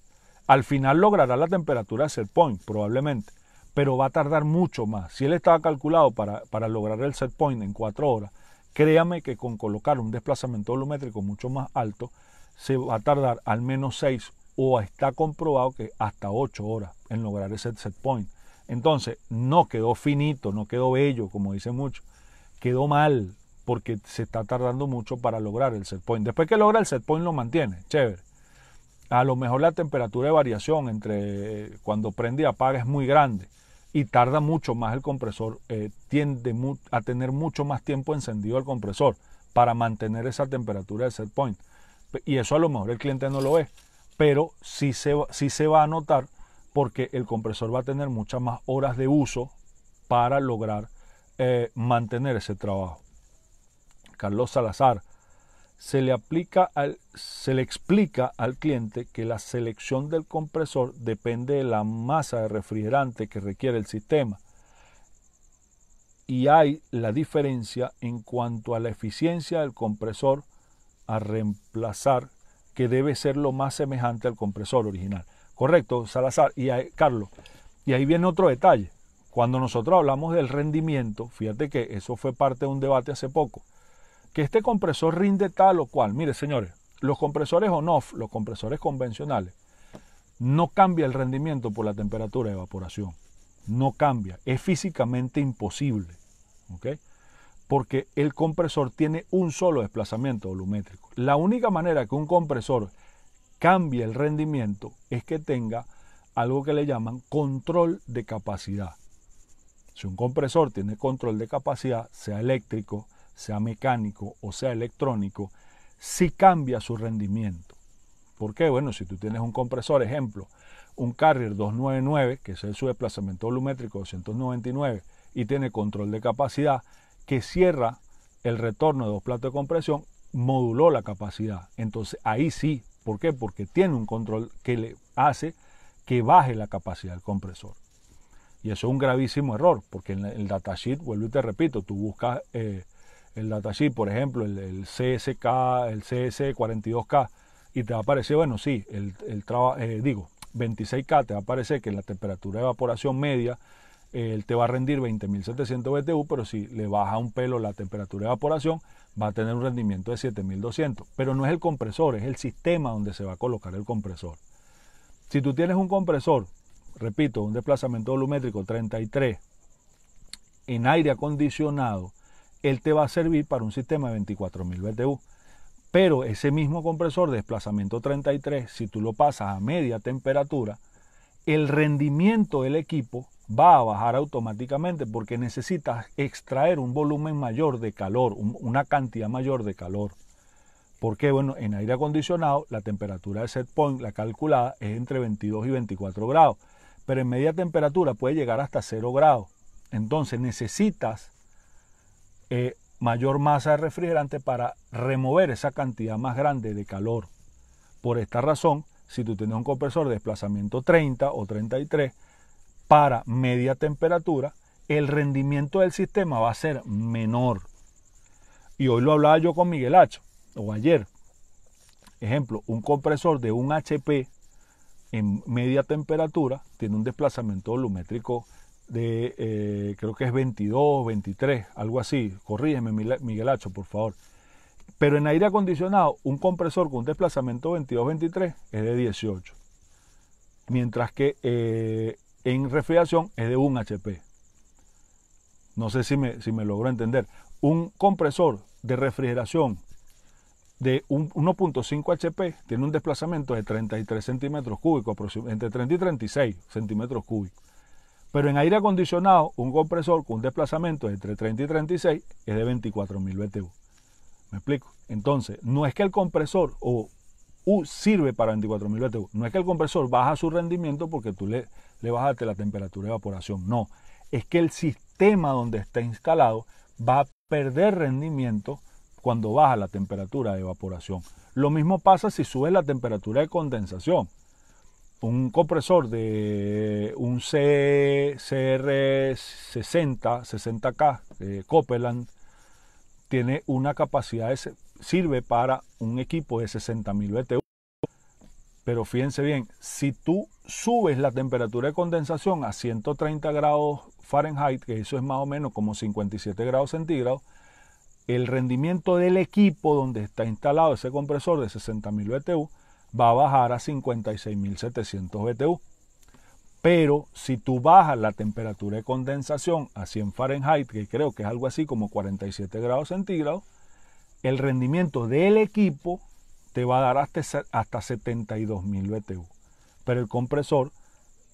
Al final logrará la temperatura de set point, probablemente, pero va a tardar mucho más. Si él estaba calculado para, para lograr el set point en cuatro horas, créame que con colocar un desplazamiento volumétrico mucho más alto, se va a tardar al menos seis o está comprobado que hasta ocho horas en lograr ese set point. Entonces, no quedó finito, no quedó bello, como dicen muchos, quedó mal porque se está tardando mucho para lograr el set point. Después que logra el set point lo mantiene, chévere. A lo mejor la temperatura de variación entre eh, cuando prende y apaga es muy grande y tarda mucho más el compresor, eh, tiende a tener mucho más tiempo encendido el compresor para mantener esa temperatura de set point. Y eso a lo mejor el cliente no lo ve, pero sí se, sí se va a notar porque el compresor va a tener muchas más horas de uso para lograr eh, mantener ese trabajo. Carlos Salazar, se le, aplica al, se le explica al cliente que la selección del compresor depende de la masa de refrigerante que requiere el sistema. Y hay la diferencia en cuanto a la eficiencia del compresor a reemplazar, que debe ser lo más semejante al compresor original. Correcto, Salazar. Y Carlos, y ahí viene otro detalle. Cuando nosotros hablamos del rendimiento, fíjate que eso fue parte de un debate hace poco, que este compresor rinde tal o cual. Mire, señores, los compresores on-off, los compresores convencionales, no cambia el rendimiento por la temperatura de evaporación. No cambia. Es físicamente imposible. ok Porque el compresor tiene un solo desplazamiento volumétrico. La única manera que un compresor cambie el rendimiento es que tenga algo que le llaman control de capacidad. Si un compresor tiene control de capacidad, sea eléctrico, sea mecánico o sea electrónico, sí cambia su rendimiento. ¿Por qué? Bueno, si tú tienes un compresor, ejemplo, un Carrier 299, que es el su desplazamiento volumétrico 299, y tiene control de capacidad, que cierra el retorno de dos platos de compresión, moduló la capacidad. Entonces ahí sí, ¿por qué? Porque tiene un control que le hace que baje la capacidad del compresor. Y eso es un gravísimo error, porque en el datasheet, vuelvo y te repito, tú buscas eh, el datasheet, por ejemplo, el, CSK, el CS42K, y te va a aparecer, bueno, sí, el, el eh, digo, 26K, te va a aparecer que la temperatura de evaporación media eh, él te va a rendir 20.700 BTU, pero si le baja un pelo la temperatura de evaporación, va a tener un rendimiento de 7.200. Pero no es el compresor, es el sistema donde se va a colocar el compresor. Si tú tienes un compresor repito, un desplazamiento volumétrico 33 en aire acondicionado, él te va a servir para un sistema de 24.000 BTU. Pero ese mismo compresor de desplazamiento 33, si tú lo pasas a media temperatura, el rendimiento del equipo va a bajar automáticamente porque necesitas extraer un volumen mayor de calor, una cantidad mayor de calor. Porque, bueno, en aire acondicionado la temperatura de set point, la calculada, es entre 22 y 24 grados pero en media temperatura puede llegar hasta 0 grados. Entonces necesitas eh, mayor masa de refrigerante para remover esa cantidad más grande de calor. Por esta razón, si tú tienes un compresor de desplazamiento 30 o 33 para media temperatura, el rendimiento del sistema va a ser menor. Y hoy lo hablaba yo con Miguel Hacho, o ayer. Ejemplo, un compresor de un HP en media temperatura tiene un desplazamiento volumétrico de, eh, creo que es 22, 23, algo así. Corrígeme, Miguel Hacho, por favor. Pero en aire acondicionado, un compresor con un desplazamiento 22-23 es de 18. Mientras que eh, en refrigeración es de 1 HP. No sé si me, si me entender. Un compresor de refrigeración de 1.5 HP tiene un desplazamiento de 33 centímetros cúbicos, entre 30 y 36 centímetros cúbicos. Pero en aire acondicionado, un compresor con un desplazamiento entre 30 y 36 es de 24.000 BTU. ¿Me explico? Entonces, no es que el compresor o U sirve para 24.000 BTU. No es que el compresor baja su rendimiento porque tú le, le bajaste la temperatura de evaporación. No, es que el sistema donde está instalado va a perder rendimiento cuando baja la temperatura de evaporación. Lo mismo pasa si sube la temperatura de condensación. Un compresor de un CR60, 60K eh, Copeland tiene una capacidad, sirve para un equipo de 60.000 BTU. Pero fíjense bien, si tú subes la temperatura de condensación a 130 grados Fahrenheit, que eso es más o menos como 57 grados centígrados, el rendimiento del equipo donde está instalado ese compresor de 60.000 BTU va a bajar a 56.700 BTU. Pero si tú bajas la temperatura de condensación a 100 Fahrenheit, que creo que es algo así como 47 grados centígrados, el rendimiento del equipo te va a dar hasta, 72.000 BTU. Pero el compresor,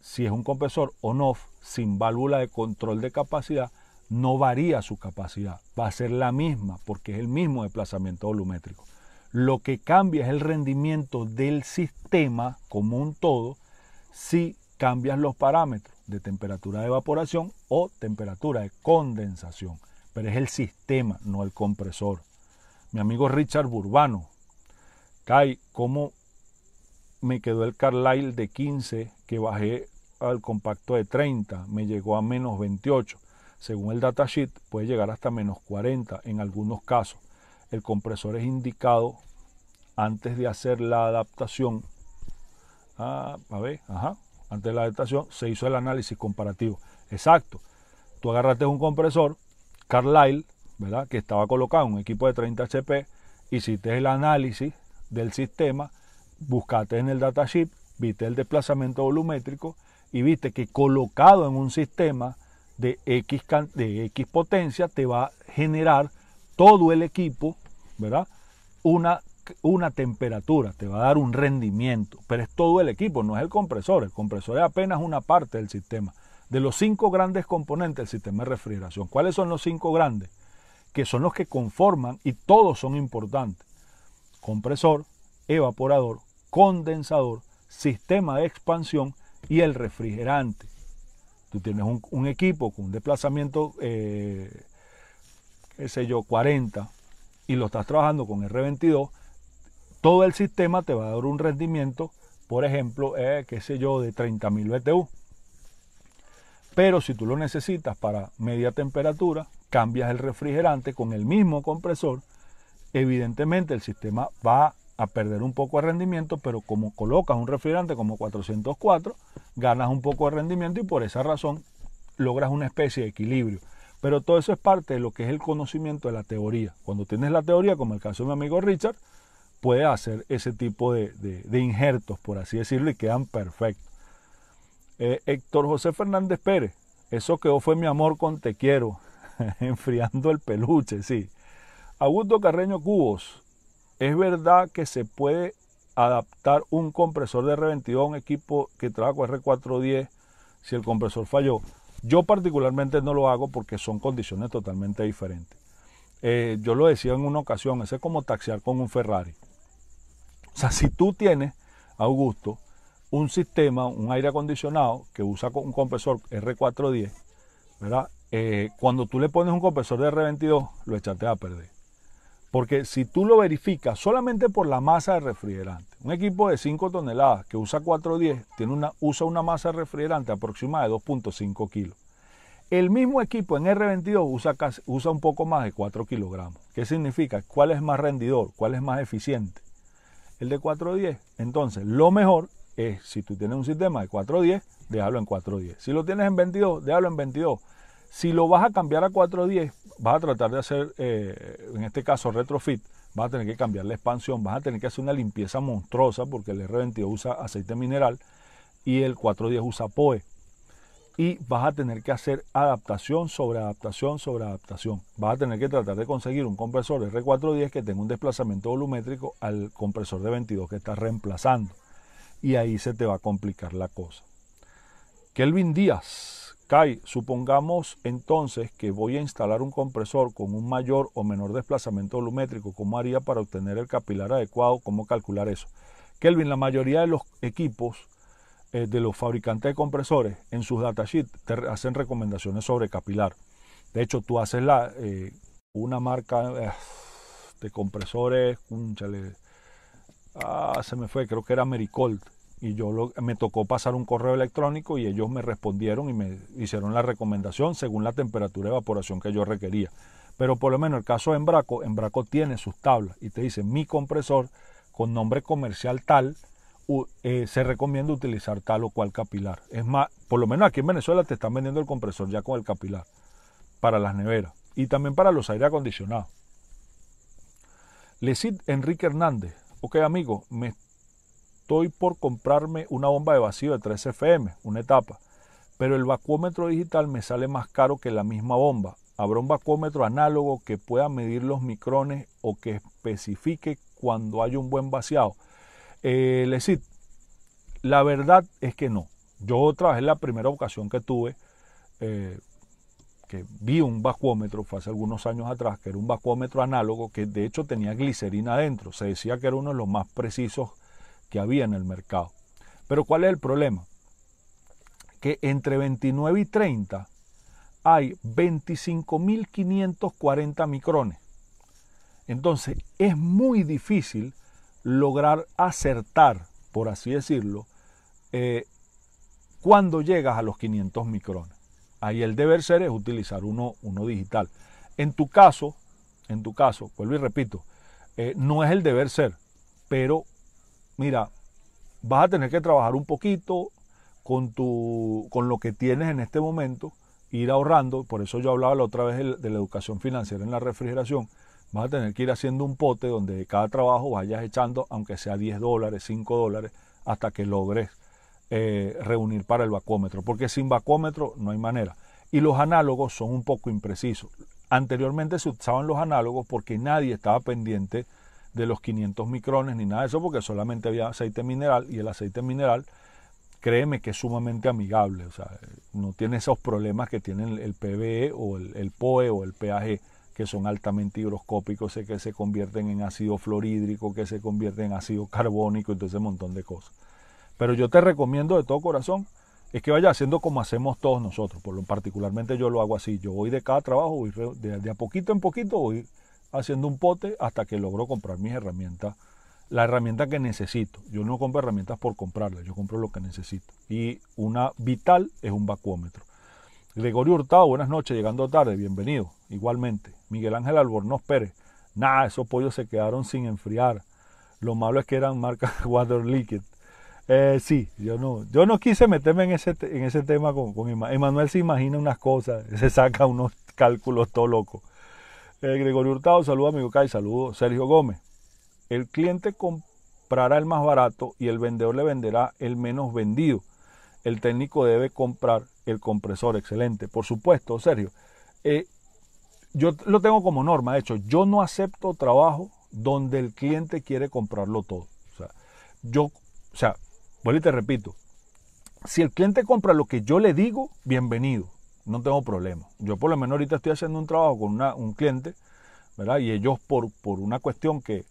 si es un compresor on-off, sin válvula de control de capacidad, no varía su capacidad, va a ser la misma porque es el mismo desplazamiento volumétrico. Lo que cambia es el rendimiento del sistema como un todo si cambias los parámetros de temperatura de evaporación o temperatura de condensación. Pero es el sistema, no el compresor. Mi amigo Richard Burbano, Kai, ¿cómo me quedó el Carlyle de 15 que bajé al compacto de 30? Me llegó a menos 28 según el datasheet, puede llegar hasta menos 40 en algunos casos. El compresor es indicado antes de hacer la adaptación. Ah, a ver, ajá, antes de la adaptación se hizo el análisis comparativo. Exacto. Tú agarraste un compresor, Carlyle, ¿verdad? Que estaba colocado en un equipo de 30 HP, hiciste el análisis del sistema, buscaste en el datasheet, viste el desplazamiento volumétrico y viste que colocado en un sistema de X, de X potencia te va a generar todo el equipo, ¿verdad? Una, una temperatura, te va a dar un rendimiento, pero es todo el equipo, no es el compresor, el compresor es apenas una parte del sistema. De los cinco grandes componentes del sistema de refrigeración, ¿cuáles son los cinco grandes? Que son los que conforman y todos son importantes. Compresor, evaporador, condensador, sistema de expansión y el refrigerante tú tienes un, equipo con un desplazamiento, eh, qué sé yo, 40, y lo estás trabajando con R22, todo el sistema te va a dar un rendimiento, por ejemplo, eh, qué sé yo, de 30.000 BTU. Pero si tú lo necesitas para media temperatura, cambias el refrigerante con el mismo compresor, evidentemente el sistema va a a perder un poco de rendimiento, pero como colocas un refrigerante como 404, ganas un poco de rendimiento y por esa razón logras una especie de equilibrio. Pero todo eso es parte de lo que es el conocimiento de la teoría. Cuando tienes la teoría, como el caso de mi amigo Richard, puedes hacer ese tipo de, injertos, por así decirlo, y quedan perfectos. Eh, Héctor José Fernández Pérez, eso quedó fue mi amor con te quiero, enfriando el peluche, sí. Augusto Carreño Cubos, es verdad que se puede adaptar un compresor de R22 a un equipo que trabaja con R410 si el compresor falló. Yo particularmente no lo hago porque son condiciones totalmente diferentes. Eh, yo lo decía en una ocasión, es como taxiar con un Ferrari. O sea, si tú tienes, Augusto, un sistema, un aire acondicionado que usa un compresor R410, ¿verdad? Eh, cuando tú le pones un compresor de R22, lo echaste a perder. Porque si tú lo verificas solamente por la masa de refrigerante, un equipo de 5 toneladas que usa 410 tiene una, usa una masa de refrigerante aproximada de 2.5 kilos. El mismo equipo en R22 usa, usa un poco más de 4 kilogramos. ¿Qué significa? ¿Cuál es más rendidor? ¿Cuál es más eficiente? El de 410. Entonces, lo mejor es, si tú tienes un sistema de 410, déjalo en 410. Si lo tienes en 22, déjalo en 22. Si lo vas a cambiar a 410, vas a tratar de hacer, eh, en este caso, retrofit. Vas a tener que cambiar la expansión, vas a tener que hacer una limpieza monstruosa porque el R22 usa aceite mineral y el 410 usa POE. Y vas a tener que hacer adaptación sobre adaptación sobre adaptación. Vas a tener que tratar de conseguir un compresor R410 que tenga un desplazamiento volumétrico al compresor de 22 que estás reemplazando. Y ahí se te va a complicar la cosa. Kelvin Díaz. Kai, supongamos entonces que voy a instalar un compresor con un mayor o menor desplazamiento volumétrico. ¿Cómo haría para obtener el capilar adecuado? ¿Cómo calcular eso? Kelvin, la mayoría de los equipos eh, de los fabricantes de compresores en sus datasheets te hacen recomendaciones sobre capilar. De hecho, tú haces la, eh, una marca ah, de compresores, un ah, se me fue, creo que era Mericold y yo me tocó pasar un correo electrónico y ellos me respondieron y me hicieron la recomendación según la temperatura de evaporación que yo requería. Pero por lo menos el caso de Embraco, Embraco tiene sus tablas y te dice mi compresor con nombre comercial tal, eh, se recomienda utilizar tal o cual capilar. Es más, por lo menos aquí en Venezuela te están vendiendo el compresor ya con el capilar para las neveras y también para los aire acondicionados. Lecid Enrique Hernández, ok amigo, me estoy por comprarme una bomba de vacío de 3 FM, una etapa, pero el vacuómetro digital me sale más caro que la misma bomba. Habrá un vacuómetro análogo que pueda medir los micrones o que especifique cuando hay un buen vaciado. Eh, la verdad es que no. Yo vez la primera ocasión que tuve, eh, que vi un vacuómetro, fue hace algunos años atrás, que era un vacuómetro análogo que de hecho tenía glicerina adentro. Se decía que era uno de los más precisos que había en el mercado. Pero ¿cuál es el problema? Que entre 29 y 30 hay 25.540 micrones. Entonces es muy difícil lograr acertar, por así decirlo, eh, cuando llegas a los 500 micrones. Ahí el deber ser es utilizar uno, uno digital. En tu caso, en tu caso, vuelvo y repito, eh, no es el deber ser, pero mira, vas a tener que trabajar un poquito con, tu, con lo que tienes en este momento, ir ahorrando, por eso yo hablaba la otra vez de, la educación financiera en la refrigeración, vas a tener que ir haciendo un pote donde cada trabajo vayas echando, aunque sea 10 dólares, 5 dólares, hasta que logres eh, reunir para el vacómetro, porque sin vacómetro no hay manera. Y los análogos son un poco imprecisos. Anteriormente se usaban los análogos porque nadie estaba pendiente de los 500 micrones ni nada de eso, porque solamente había aceite mineral y el aceite mineral, créeme que es sumamente amigable, o sea, no tiene esos problemas que tienen el PBE o el, POE o el PAG, que son altamente higroscópicos, que se convierten en ácido fluorhídrico, que se convierten en ácido carbónico y todo ese montón de cosas. Pero yo te recomiendo de todo corazón es que vaya haciendo como hacemos todos nosotros, por lo particularmente yo lo hago así, yo voy de cada trabajo, voy de, de a poquito en poquito, voy haciendo un pote hasta que logro comprar mis herramientas, la herramienta que necesito. Yo no compro herramientas por comprarlas, yo compro lo que necesito. Y una vital es un vacuómetro. Gregorio Hurtado, buenas noches, llegando tarde, bienvenido, igualmente. Miguel Ángel Albornoz Pérez, nada, esos pollos se quedaron sin enfriar. Lo malo es que eran marcas Water Liquid. Eh, sí, yo no, yo no quise meterme en ese, en ese tema con, con Emanuel. Emanuel se imagina unas cosas, se saca unos cálculos todo loco. Eh, Gregorio Hurtado, saludo amigo Kai, saludo. Sergio Gómez. El cliente comprará el más barato y el vendedor le venderá el menos vendido. El técnico debe comprar el compresor, excelente. Por supuesto, Sergio. Eh, yo lo tengo como norma, de hecho, yo no acepto trabajo donde el cliente quiere comprarlo todo. O sea, yo, o sea, vuelvo y te repito, si el cliente compra lo que yo le digo, bienvenido no tengo problema. Yo por lo menos ahorita estoy haciendo un trabajo con una, un cliente, ¿verdad? Y ellos por, por una cuestión que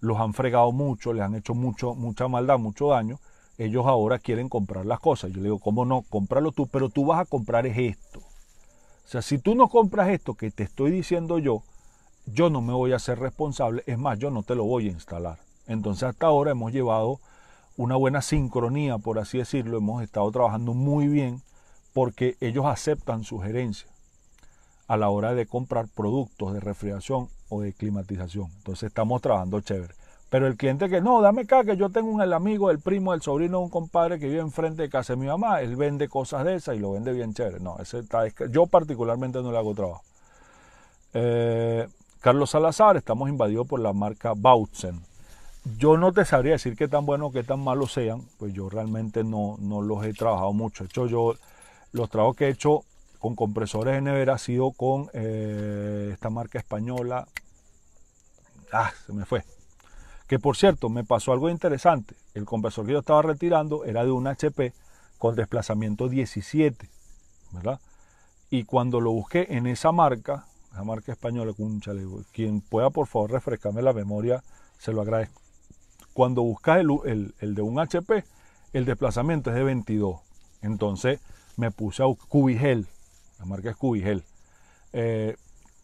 los han fregado mucho, les han hecho mucho, mucha maldad, mucho daño, ellos ahora quieren comprar las cosas. Yo le digo, ¿cómo no? Cómpralo tú, pero tú vas a comprar esto. O sea, si tú no compras esto que te estoy diciendo yo, yo no me voy a ser responsable, es más, yo no te lo voy a instalar. Entonces hasta ahora hemos llevado una buena sincronía, por así decirlo, hemos estado trabajando muy bien porque ellos aceptan sugerencias a la hora de comprar productos de refrigeración o de climatización. Entonces estamos trabajando chévere. Pero el cliente que no, dame acá, que yo tengo un el amigo, el primo, el sobrino, un compadre que vive enfrente de casa de mi mamá, él vende cosas de esas y lo vende bien chévere. No, ese está, yo particularmente no le hago trabajo. Eh, Carlos Salazar, estamos invadidos por la marca Bautzen. Yo no te sabría decir qué tan bueno o qué tan malo sean, pues yo realmente no, no los he trabajado mucho. De hecho, yo los trabajos que he hecho con compresores de nevera ha sido con eh, esta marca española. Ah, se me fue. Que por cierto, me pasó algo interesante. El compresor que yo estaba retirando era de un HP con desplazamiento 17, ¿verdad? Y cuando lo busqué en esa marca, esa marca española, un chaleco. quien pueda por favor refrescarme la memoria, se lo agradezco. Cuando buscas el de un HP, el desplazamiento es de 22. Entonces, me puse a Cubigel, la marca es Cubigel. Eh,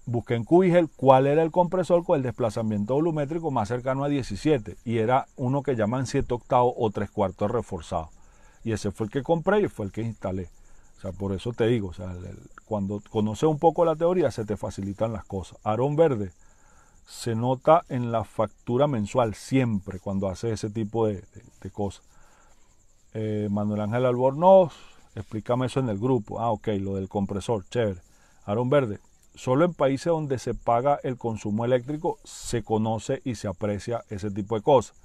busqué en Cubigel cuál era el compresor con el desplazamiento volumétrico más cercano a 17 y era uno que llaman 7 octavos o 3 cuartos reforzados, Y ese fue el que compré y fue el que instalé. O sea, por eso te digo, cuando conoces un poco la teoría se te facilitan las cosas. Arón verde se nota en la factura mensual siempre cuando haces ese tipo de, cosas. Eh, Manuel Ángel Albornoz, Explícame eso en el grupo. Ah, ok, lo del compresor, chévere. Aaron Verde, solo en países donde se paga el consumo eléctrico se conoce y se aprecia ese tipo de cosas.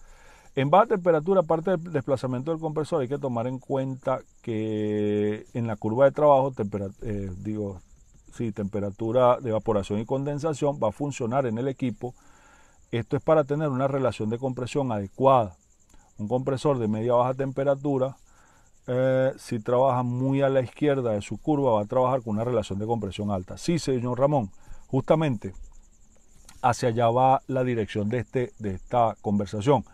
En baja temperatura, aparte del desplazamiento del compresor, hay que tomar en cuenta que en la curva de trabajo, eh, digo, sí, temperatura de evaporación y condensación va a funcionar en el equipo. Esto es para tener una relación de compresión adecuada. Un compresor de media baja temperatura eh, si trabaja muy a la izquierda de su curva, va a trabajar con una relación de compresión alta. Sí, señor Ramón, justamente hacia allá va la dirección de, este, de esta conversación.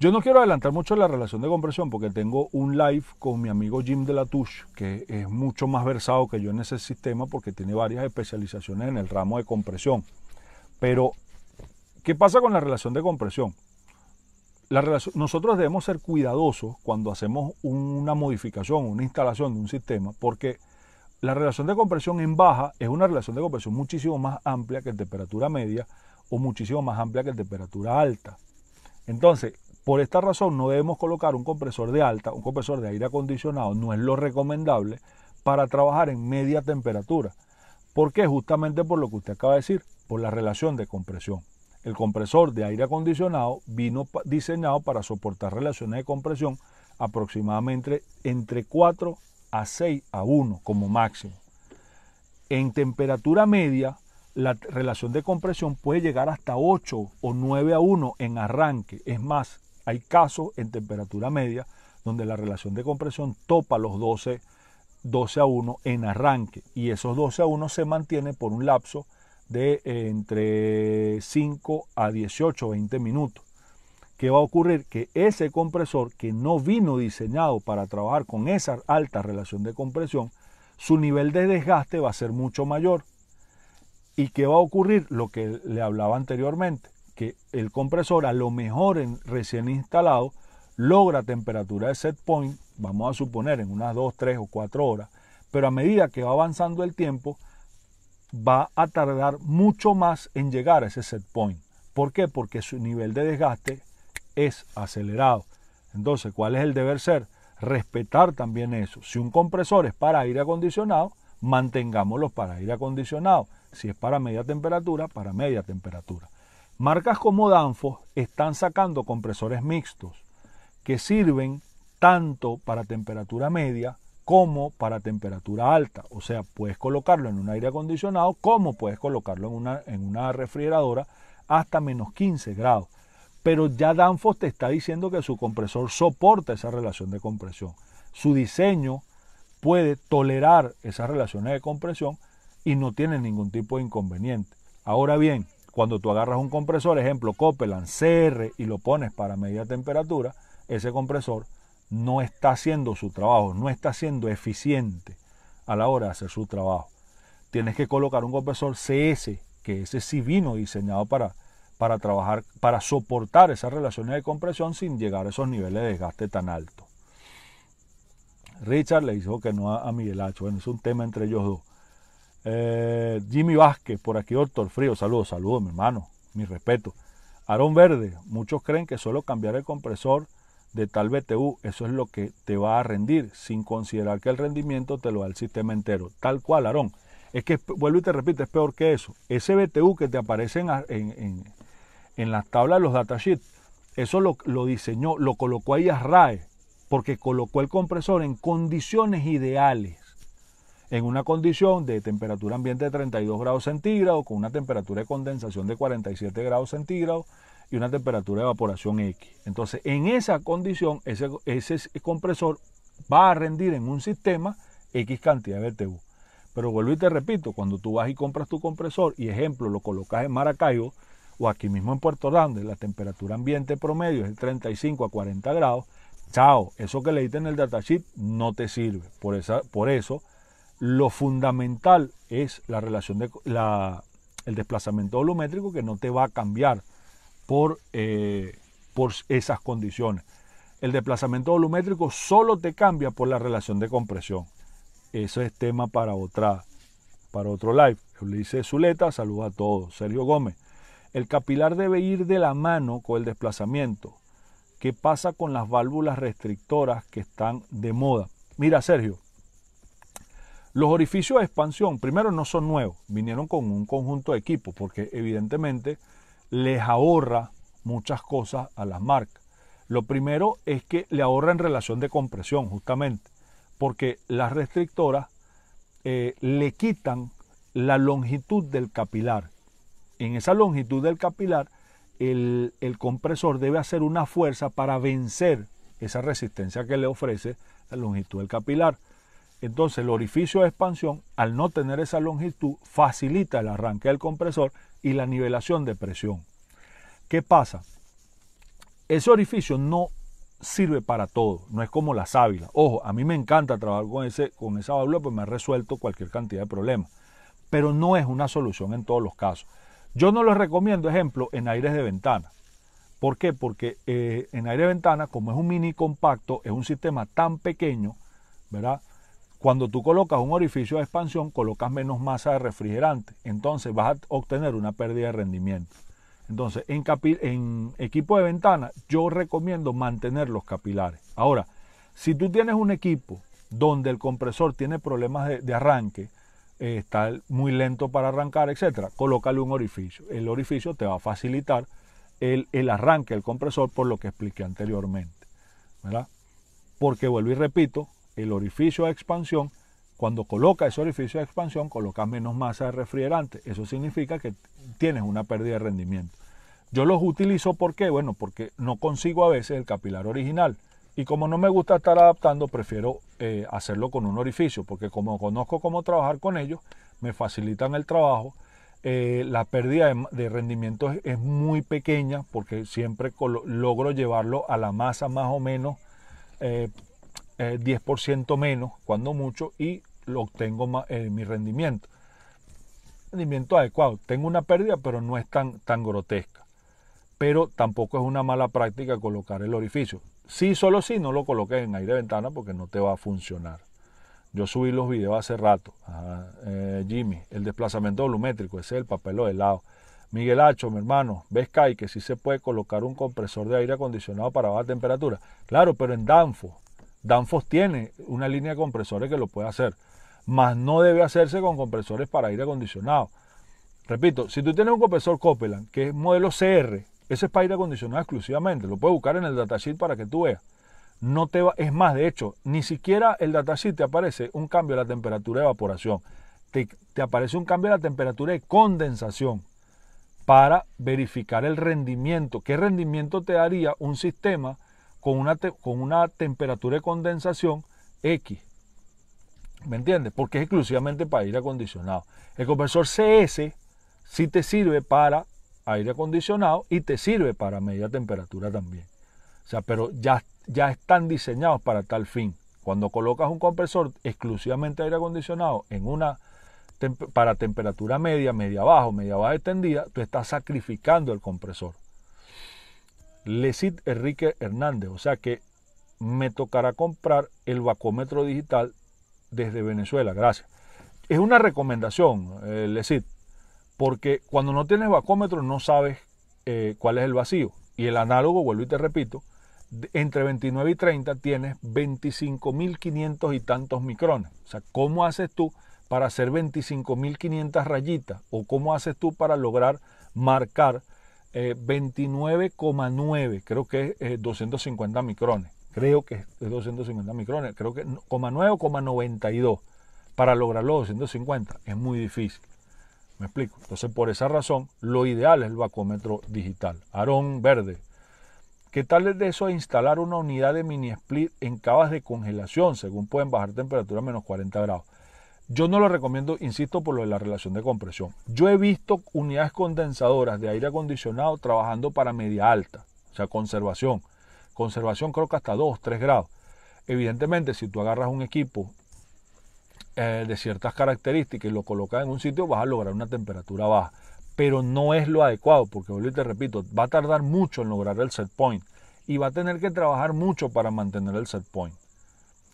Yo no quiero adelantar mucho la relación de compresión porque tengo un live con mi amigo Jim de la Touche, que es mucho más versado que yo en ese sistema porque tiene varias especializaciones en el ramo de compresión. Pero, ¿qué pasa con la relación de compresión? nosotros debemos ser cuidadosos cuando hacemos una modificación, una instalación de un sistema, porque la relación de compresión en baja es una relación de compresión muchísimo más amplia que en temperatura media o muchísimo más amplia que en temperatura alta. Entonces, por esta razón no debemos colocar un compresor de alta, un compresor de aire acondicionado, no es lo recomendable para trabajar en media temperatura. ¿Por qué? Justamente por lo que usted acaba de decir, por la relación de compresión. El compresor de aire acondicionado vino diseñado para soportar relaciones de compresión aproximadamente entre 4 a 6 a 1 como máximo. En temperatura media, la relación de compresión puede llegar hasta 8 o 9 a 1 en arranque. Es más, hay casos en temperatura media donde la relación de compresión topa los 12, 12 a 1 en arranque y esos 12 a 1 se mantienen por un lapso de eh, entre 5 a 18, 20 minutos. ¿Qué va a ocurrir? Que ese compresor que no vino diseñado para trabajar con esa alta relación de compresión, su nivel de desgaste va a ser mucho mayor. ¿Y qué va a ocurrir? Lo que le hablaba anteriormente, que el compresor a lo mejor en, recién instalado logra temperatura de set point, vamos a suponer en unas 2, 3 o 4 horas, pero a medida que va avanzando el tiempo, va a tardar mucho más en llegar a ese set point. ¿Por qué? Porque su nivel de desgaste es acelerado. Entonces, ¿cuál es el deber ser? Respetar también eso. Si un compresor es para aire acondicionado, mantengámoslo para aire acondicionado. Si es para media temperatura, para media temperatura. Marcas como Danfos están sacando compresores mixtos que sirven tanto para temperatura media como para temperatura alta. O sea, puedes colocarlo en un aire acondicionado como puedes colocarlo en una, en una refrigeradora hasta menos 15 grados. Pero ya Danfoss te está diciendo que su compresor soporta esa relación de compresión. Su diseño puede tolerar esas relaciones de compresión y no tiene ningún tipo de inconveniente. Ahora bien, cuando tú agarras un compresor, ejemplo Copeland CR, y lo pones para media temperatura, ese compresor no está haciendo su trabajo, no está siendo eficiente a la hora de hacer su trabajo. Tienes que colocar un compresor CS, que ese sí vino diseñado para, para trabajar, para soportar esas relaciones de compresión sin llegar a esos niveles de desgaste tan altos. Richard le dijo que no a, Miguel Hacho, bueno, es un tema entre ellos dos. Eh, Jimmy Vázquez, por aquí, doctor Frío, saludos, saludos, mi hermano, mi respeto. Aaron Verde, muchos creen que solo cambiar el compresor de tal BTU, eso es lo que te va a rendir, sin considerar que el rendimiento te lo da el sistema entero. Tal cual, Aarón. Es que, vuelvo y te repito, es peor que eso. Ese BTU que te aparece en, las tablas de los datasheets, eso lo, diseñó, lo colocó ahí a RAE porque colocó el compresor en condiciones ideales. En una condición de temperatura ambiente de 32 grados centígrados, con una temperatura de condensación de 47 grados centígrados, y una temperatura de evaporación X. Entonces, en esa condición, ese, compresor va a rendir en un sistema X cantidad de BTU. Pero vuelvo y te repito, cuando tú vas y compras tu compresor y ejemplo lo colocas en Maracaibo o aquí mismo en Puerto Grande, la temperatura ambiente promedio es de 35 a 40 grados, chao, eso que leíste en el datasheet no te sirve. Por, por eso lo fundamental es la relación de la, el desplazamiento volumétrico que no te va a cambiar por, eh, por esas condiciones. El desplazamiento volumétrico solo te cambia por la relación de compresión. Eso es tema para, otra, para otro live. dice Zuleta, saludos a todos. Sergio Gómez, el capilar debe ir de la mano con el desplazamiento. ¿Qué pasa con las válvulas restrictoras que están de moda? Mira, Sergio, los orificios de expansión, primero, no son nuevos, vinieron con un conjunto de equipos, porque evidentemente les ahorra muchas cosas a las marcas. Lo primero es que le ahorra en relación de compresión, justamente, porque las restrictoras eh, le quitan la longitud del capilar. En esa longitud del capilar, el compresor debe hacer una fuerza para vencer esa resistencia que le ofrece la longitud del capilar. Entonces el orificio de expansión, al no tener esa longitud, facilita el arranque del compresor y la nivelación de presión. ¿Qué pasa? Ese orificio no sirve para todo, no es como la sábila. Ojo, a mí me encanta trabajar con, ese, con esa válvula, pues me ha resuelto cualquier cantidad de problemas, pero no es una solución en todos los casos. Yo no los recomiendo, ejemplo, en aires de ventana. ¿Por qué? Porque eh, en aire de ventana, como es un mini compacto, es un sistema tan pequeño, ¿verdad? Cuando tú colocas un orificio de expansión, colocas menos masa de refrigerante. Entonces vas a obtener una pérdida de rendimiento. Entonces, en, en equipo de ventana, yo recomiendo mantener los capilares. Ahora, si tú tienes un equipo donde el compresor tiene problemas de, arranque, eh, está muy lento para arrancar, etcétera, colócale un orificio. El orificio te va a facilitar el, el arranque del compresor, por lo que expliqué anteriormente. ¿verdad? Porque vuelvo y repito, el orificio de expansión, cuando coloca ese orificio de expansión, coloca menos masa de refrigerante. Eso significa que tienes una pérdida de rendimiento. Yo los utilizo porque, bueno, porque no consigo a veces el capilar original. Y como no me gusta estar adaptando, prefiero eh, hacerlo con un orificio, porque como conozco cómo trabajar con ellos, me facilitan el trabajo. Eh, la pérdida de, rendimiento es, muy pequeña porque siempre logro llevarlo a la masa más o menos eh, 10% eh, menos, cuando mucho, y lo obtengo más, eh, mi rendimiento. Rendimiento adecuado. Tengo una pérdida, pero no es tan, tan grotesca. Pero tampoco es una mala práctica colocar el orificio. Sí, solo si sí, no lo coloques en aire ventana porque no te va a funcionar. Yo subí los videos hace rato. Eh, Jimmy, el desplazamiento volumétrico, ese es el papel o helado. Miguel Hacho, mi hermano, ves hay que si se puede colocar un compresor de aire acondicionado para baja temperatura. Claro, pero en Danfo, Danfoss tiene una línea de compresores que lo puede hacer, mas no debe hacerse con compresores para aire acondicionado. Repito, si tú tienes un compresor Copeland, que es modelo CR, ese es para aire acondicionado exclusivamente, lo puedes buscar en el datasheet para que tú veas. No te es más, de hecho, ni siquiera el datasheet te aparece un cambio de la temperatura de evaporación. Te, te aparece un cambio de la temperatura de condensación para verificar el rendimiento. ¿Qué rendimiento te daría un sistema con una, con una temperatura de condensación X. ¿Me entiendes? Porque es exclusivamente para aire acondicionado. El compresor CS sí te sirve para aire acondicionado y te sirve para media temperatura también. O sea, pero ya, ya están diseñados para tal fin. Cuando colocas un compresor exclusivamente aire acondicionado en una para temperatura media, media bajo, media baja extendida, tú estás sacrificando el compresor. Lesit Enrique Hernández. O sea que me tocará comprar el vacómetro digital desde Venezuela. Gracias. Es una recomendación, eh, Lesit, porque cuando no tienes vacómetro no sabes eh, cuál es el vacío. Y el análogo, vuelvo y te repito, entre 29 y 30 tienes 25.500 y tantos micrones. O sea, ¿cómo haces tú para hacer 25.500 rayitas? ¿O cómo haces tú para lograr marcar 29,9, eh, creo que es 250 eh, micrones. Creo que es 250 micrones, creo que 92 para lograr los 250 es muy difícil. ¿Me explico? Entonces, por esa razón, lo ideal es el vacómetro digital. Arón verde. ¿Qué tal es de eso instalar una unidad de mini split en cavas de congelación, según pueden bajar temperatura a menos 40 grados? Yo no lo recomiendo, insisto, por lo de la relación de compresión. Yo he visto unidades condensadoras de aire acondicionado trabajando para media alta, o sea, conservación. Conservación creo que hasta 2, 3 grados. Evidentemente, si tú agarras un equipo eh, de ciertas características y lo colocas en un sitio, vas a lograr una temperatura baja. Pero no es lo adecuado, porque vuelvo te repito, va a tardar mucho en lograr el set point y va a tener que trabajar mucho para mantener el set point.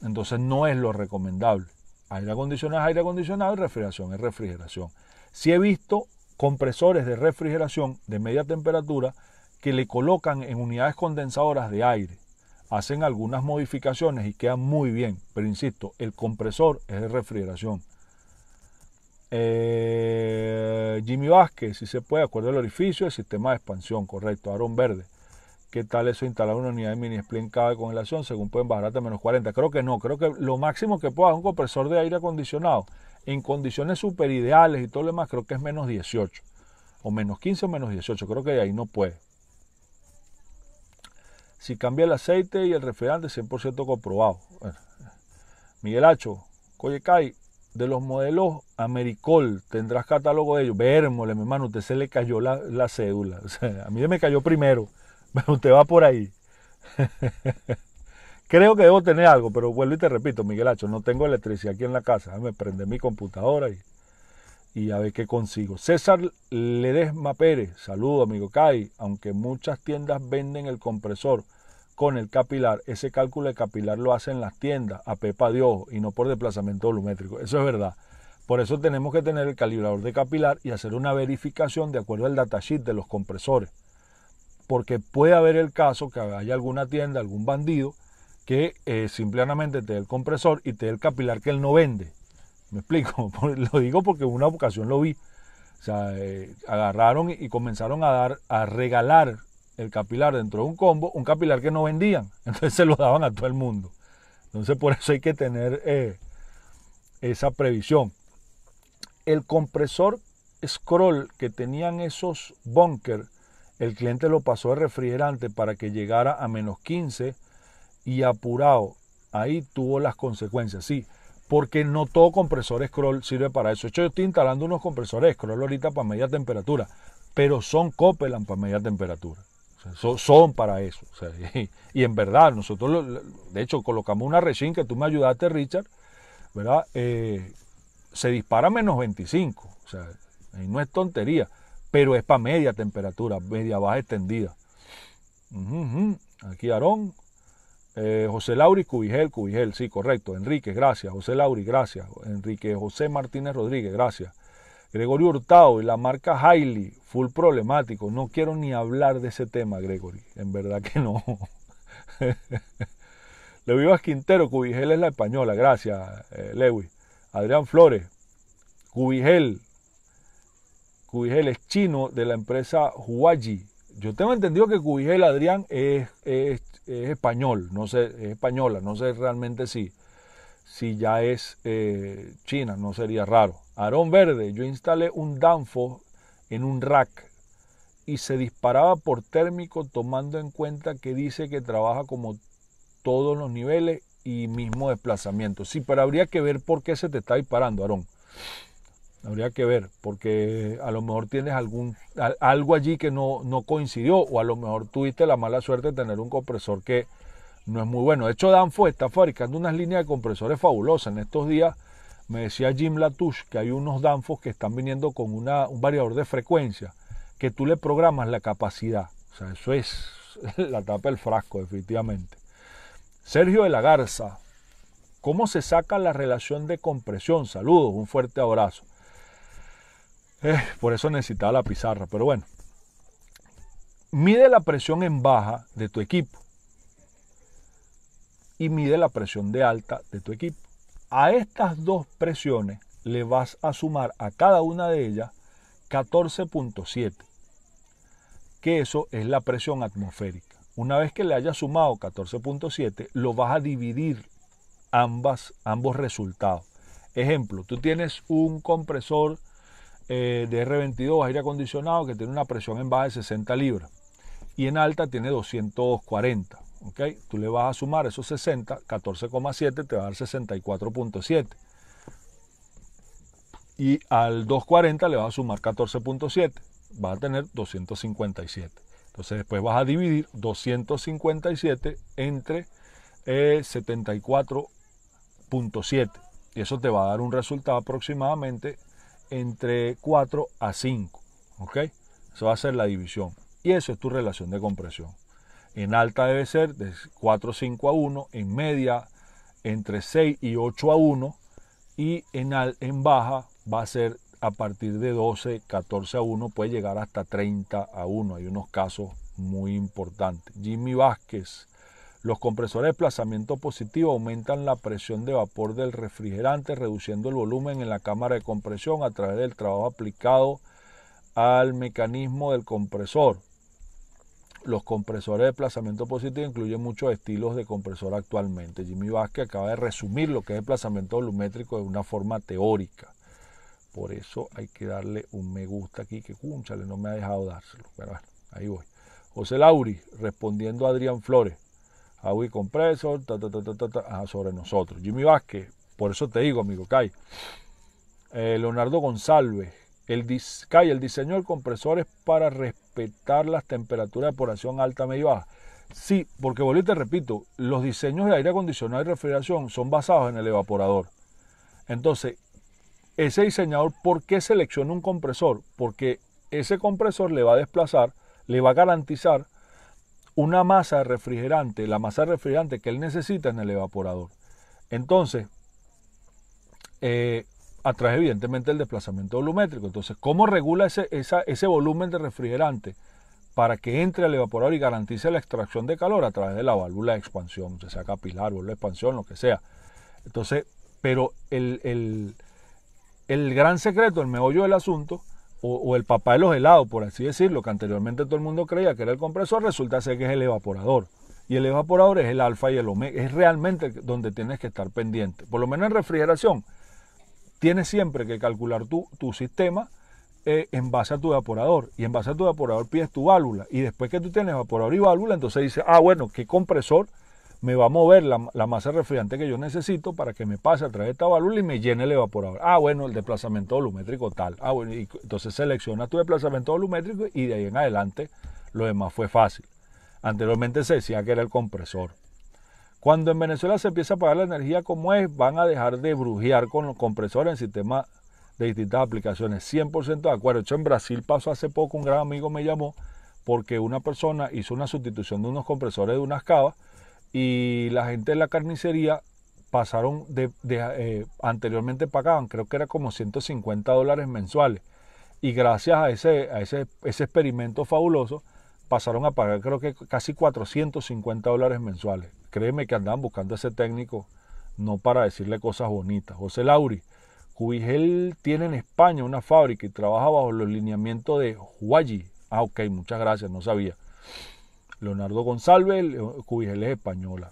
Entonces no es lo recomendable aire acondicionado es aire acondicionado y refrigeración es refrigeración. Si he visto compresores de refrigeración de media temperatura que le colocan en unidades condensadoras de aire. Hacen algunas modificaciones y quedan muy bien, pero insisto, el compresor es de refrigeración. Eh, Jimmy Vázquez, si se puede, acuerdo el orificio, el sistema de expansión, correcto. Aaron Verde. ¿Qué tal eso instalar una unidad de mini split en cada congelación según pueden bajar hasta menos 40? Creo que no, creo que lo máximo que pueda un compresor de aire acondicionado en condiciones super ideales y todo lo demás, creo que es menos 18 o menos 15 o menos 18, creo que ahí no puede. Si cambia el aceite y el refrigerante, 100% comprobado. Miguel Hacho, Coyecay, de los modelos Americol, tendrás catálogo de ellos. Vérmole, mi hermano, usted se le cayó la, cédula. a mí me cayó primero. Pero usted va por ahí. Creo que debo tener algo, pero vuelvo y te repito, Miguel Hacho, no tengo electricidad aquí en la casa. Me prende mi computadora y, y a ver qué consigo. César Ledesma Pérez, saludo amigo Kai. Aunque muchas tiendas venden el compresor con el capilar, ese cálculo de capilar lo hacen las tiendas a pepa de ojo y no por desplazamiento volumétrico. Eso es verdad. Por eso tenemos que tener el calibrador de capilar y hacer una verificación de acuerdo al datasheet de los compresores porque puede haber el caso que haya alguna tienda, algún bandido, que eh, simplemente te dé el compresor y te dé el capilar que él no vende. ¿Me explico? lo digo porque en una ocasión lo vi. O sea, eh, agarraron y comenzaron a dar, a regalar el capilar dentro de un combo, un capilar que no vendían. Entonces se lo daban a todo el mundo. Entonces por eso hay que tener eh, esa previsión. El compresor scroll que tenían esos bunkers el cliente lo pasó de refrigerante para que llegara a menos 15 y apurado. Ahí tuvo las consecuencias, sí. Porque no todo compresor scroll sirve para eso. De hecho, yo estoy instalando unos compresores scroll ahorita para media temperatura, pero son Copeland para media temperatura. son, para eso. y, en verdad, nosotros, de hecho, colocamos una resin que tú me ayudaste, Richard, ¿verdad? Eh, se dispara menos 25. O sea, ahí no es tontería pero es para media temperatura, media baja extendida. Aquí Aarón, eh, José Lauri Cubigel, Cubigel, sí, correcto. Enrique, gracias. José Lauri, gracias. Enrique José Martínez Rodríguez, gracias. Gregorio Hurtado y la marca Hailey, full problemático. No quiero ni hablar de ese tema, Gregory. En verdad que no. Levivas Quintero, Cubigel es la española, gracias, eh, Lewis. Adrián Flores, Cubigel, Cubigel es chino de la empresa Huaji. Yo tengo entendido que Cubigel Adrián es, español, no sé, es española, no sé realmente si, si ya es eh, china, no sería raro. Aarón Verde, yo instalé un Danfo en un rack y se disparaba por térmico tomando en cuenta que dice que trabaja como todos los niveles y mismo desplazamiento. Sí, pero habría que ver por qué se te está disparando, Aarón. Habría que ver, porque a lo mejor tienes algún algo allí que no, no coincidió, o a lo mejor tuviste la mala suerte de tener un compresor que no es muy bueno. De hecho, Danfoss está fabricando unas líneas de compresores fabulosas. En estos días me decía Jim Latouche que hay unos Danfos que están viniendo con un variador de frecuencia, que tú le programas la capacidad. O sea, eso es la tapa del frasco, definitivamente. Sergio de la Garza, ¿cómo se saca la relación de compresión? Saludos, un fuerte abrazo. Eh, por eso necesitaba la pizarra, pero bueno. Mide la presión en baja de tu equipo y mide la presión de alta de tu equipo. A estas dos presiones le vas a sumar a cada una de ellas 14.7, que eso es la presión atmosférica. Una vez que le hayas sumado 14.7, lo vas a dividir ambas, ambos resultados. Ejemplo, tú tienes un compresor eh, de R22 aire acondicionado que tiene una presión en baja de 60 libras y en alta tiene 240. ¿okay? Tú le vas a sumar esos 60, 14,7 te va a dar 64.7. Y al 240 le vas a sumar 14.7, va a tener 257. Entonces después vas a dividir 257 entre 74.7 eh, y eso te va a dar un resultado aproximadamente entre 4 a 5. ¿Ok? Eso va a ser la división. Y eso es tu relación de compresión. En alta debe ser de 4, a 5 a 1. En media, entre 6 y 8 a 1. Y en, en baja va a ser a partir de 12, 14 a 1. Puede llegar hasta 30 a 1. Hay unos casos muy importantes. Jimmy Vázquez los compresores de desplazamiento positivo aumentan la presión de vapor del refrigerante, reduciendo el volumen en la cámara de compresión a través del trabajo aplicado al mecanismo del compresor. Los compresores de desplazamiento positivo incluyen muchos estilos de compresor actualmente. Jimmy Vázquez acaba de resumir lo que es desplazamiento volumétrico de una forma teórica. Por eso hay que darle un me gusta aquí, que cúnchale, no me ha dejado dárselo. Pero bueno, ahí voy. José Lauri, respondiendo a Adrián Flores y compresor, ta, ta, ta, ta sobre nosotros. Jimmy Vázquez, por eso te digo, amigo Kai. Eh, Leonardo González, el, Kai, el diseño del compresor es para respetar las temperaturas de evaporación alta, media y baja. Sí, porque volví te repito, los diseños de aire acondicionado y refrigeración son basados en el evaporador. Entonces, ese diseñador, ¿por qué selecciona un compresor? Porque ese compresor le va a desplazar, le va a garantizar una masa refrigerante, la masa refrigerante que él necesita en el evaporador. Entonces, eh, atrae evidentemente el desplazamiento volumétrico. Entonces, ¿cómo regula ese, ese volumen de refrigerante para que entre al evaporador y garantice la extracción de calor a través de la válvula de expansión, sea capilar, válvula de expansión, lo que sea? Entonces, pero el, el gran secreto, el meollo del asunto, o, el papá de los helados, por así decirlo, que anteriormente todo el mundo creía que era el compresor, resulta ser que es el evaporador. Y el evaporador es el alfa y el omega, es realmente donde tienes que estar pendiente. Por lo menos en refrigeración, tienes siempre que calcular tu, tu sistema eh, en base a tu evaporador. Y en base a tu evaporador pides tu válvula. Y después que tú tienes evaporador y válvula, entonces dices, ah, bueno, ¿qué compresor? me va a mover la, masa refrigerante que yo necesito para que me pase a través de esta válvula y me llene el evaporador. Ah, bueno, el desplazamiento volumétrico tal. Ah, bueno, y entonces selecciona tu desplazamiento volumétrico y de ahí en adelante lo demás fue fácil. Anteriormente se decía que era el compresor. Cuando en Venezuela se empieza a pagar la energía como es, van a dejar de brujear con los compresores en sistemas de distintas aplicaciones. 100% de acuerdo. De hecho, en Brasil pasó hace poco, un gran amigo me llamó porque una persona hizo una sustitución de unos compresores de unas cavas y la gente de la carnicería pasaron de, eh, anteriormente pagaban, creo que era como 150 dólares mensuales. Y gracias a ese, a ese, ese experimento fabuloso, pasaron a pagar creo que casi 450 dólares mensuales. Créeme que andaban buscando a ese técnico, no para decirle cosas bonitas. José Lauri, Cubigel tiene en España una fábrica y trabaja bajo los lineamientos de Huayi. Ah, ok, muchas gracias, no sabía. Leonardo González, eh, cuya es española.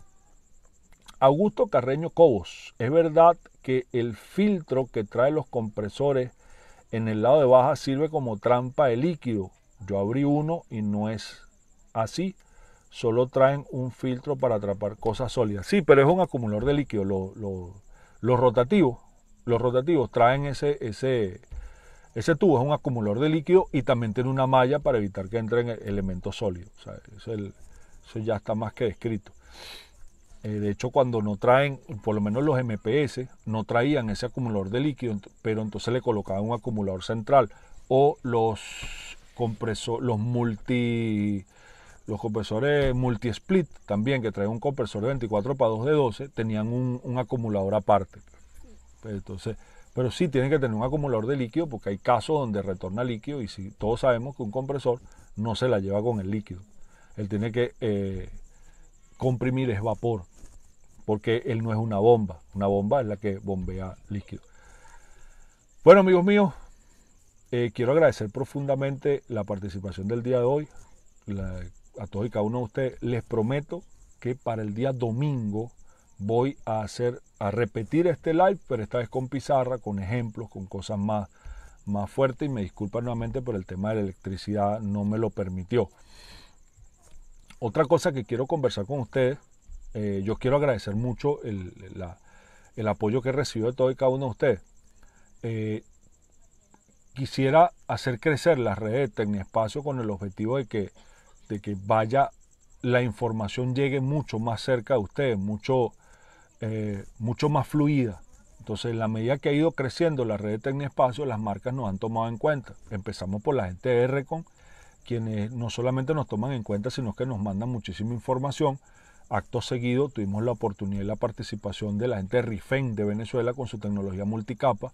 Augusto Carreño Cobos, es verdad que el filtro que trae los compresores en el lado de baja sirve como trampa de líquido. Yo abrí uno y no es así. Solo traen un filtro para atrapar cosas sólidas. Sí, pero es un acumulador de líquido. Los, rotativos, los rotativos traen ese, ese, ese tubo es un acumulador de líquido y también tiene una malla para evitar que entren elementos sólidos. eso, ya está más que descrito. Eh, de hecho, cuando no traen, por lo menos los MPS, no traían ese acumulador de líquido, pero entonces le colocaban un acumulador central o los compresores, los multi los compresores multi-split también, que traen un compresor de 24 para 2 de 12, tenían un, un acumulador aparte. Pues entonces, pero sí tiene que tener un acumulador de líquido porque hay casos donde retorna líquido y si todos sabemos que un compresor no se la lleva con el líquido. Él tiene que eh, comprimir es vapor porque él no es una bomba. Una bomba es la que bombea líquido. Bueno amigos míos, eh, quiero agradecer profundamente la participación del día de hoy a todos y cada uno de ustedes. Les prometo que para el día domingo voy a hacer, a repetir este live, pero esta vez con pizarra, con ejemplos, con cosas más, más fuertes. Y me disculpa nuevamente por el tema de la electricidad, no me lo permitió. Otra cosa que quiero conversar con ustedes, eh, yo quiero agradecer mucho el, apoyo que recibió de todo y cada uno de ustedes. Eh, quisiera hacer crecer las redes de espacio con el objetivo de que, de que vaya la información llegue mucho más cerca de ustedes, mucho, eh, mucho más fluida. Entonces, en la medida que ha ido creciendo la red de Tecnespacio... las marcas nos han tomado en cuenta. Empezamos por la gente de Rcon, quienes no solamente nos toman en cuenta, sino que nos mandan muchísima información. Acto seguido tuvimos la oportunidad y la participación de la gente de Rifen de Venezuela con su tecnología multicapa.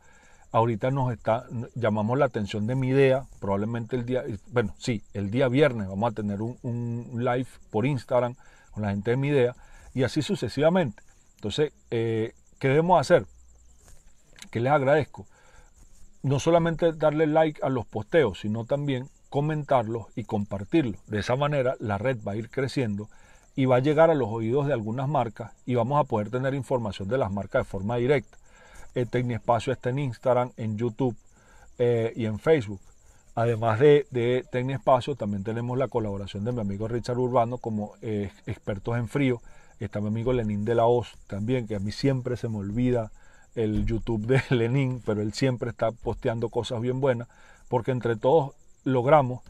Ahorita nos está, llamamos la atención de Midea... probablemente el día, bueno, sí, el día viernes vamos a tener un, live por Instagram con la gente de Midea... y así sucesivamente. Entonces, eh, ¿qué debemos hacer? Que les agradezco. No solamente darle like a los posteos, sino también comentarlos y compartirlos. De esa manera la red va a ir creciendo y va a llegar a los oídos de algunas marcas y vamos a poder tener información de las marcas de forma directa. Eh, Tecniespacio está en Instagram, en YouTube eh, y en Facebook. Además de, de Tecniespacio, también tenemos la colaboración de mi amigo Richard Urbano como eh, expertos en frío está mi amigo Lenín de la OZ, también, que a mí siempre se me olvida el YouTube de Lenín, pero él siempre está posteando cosas bien buenas, porque entre todos logramos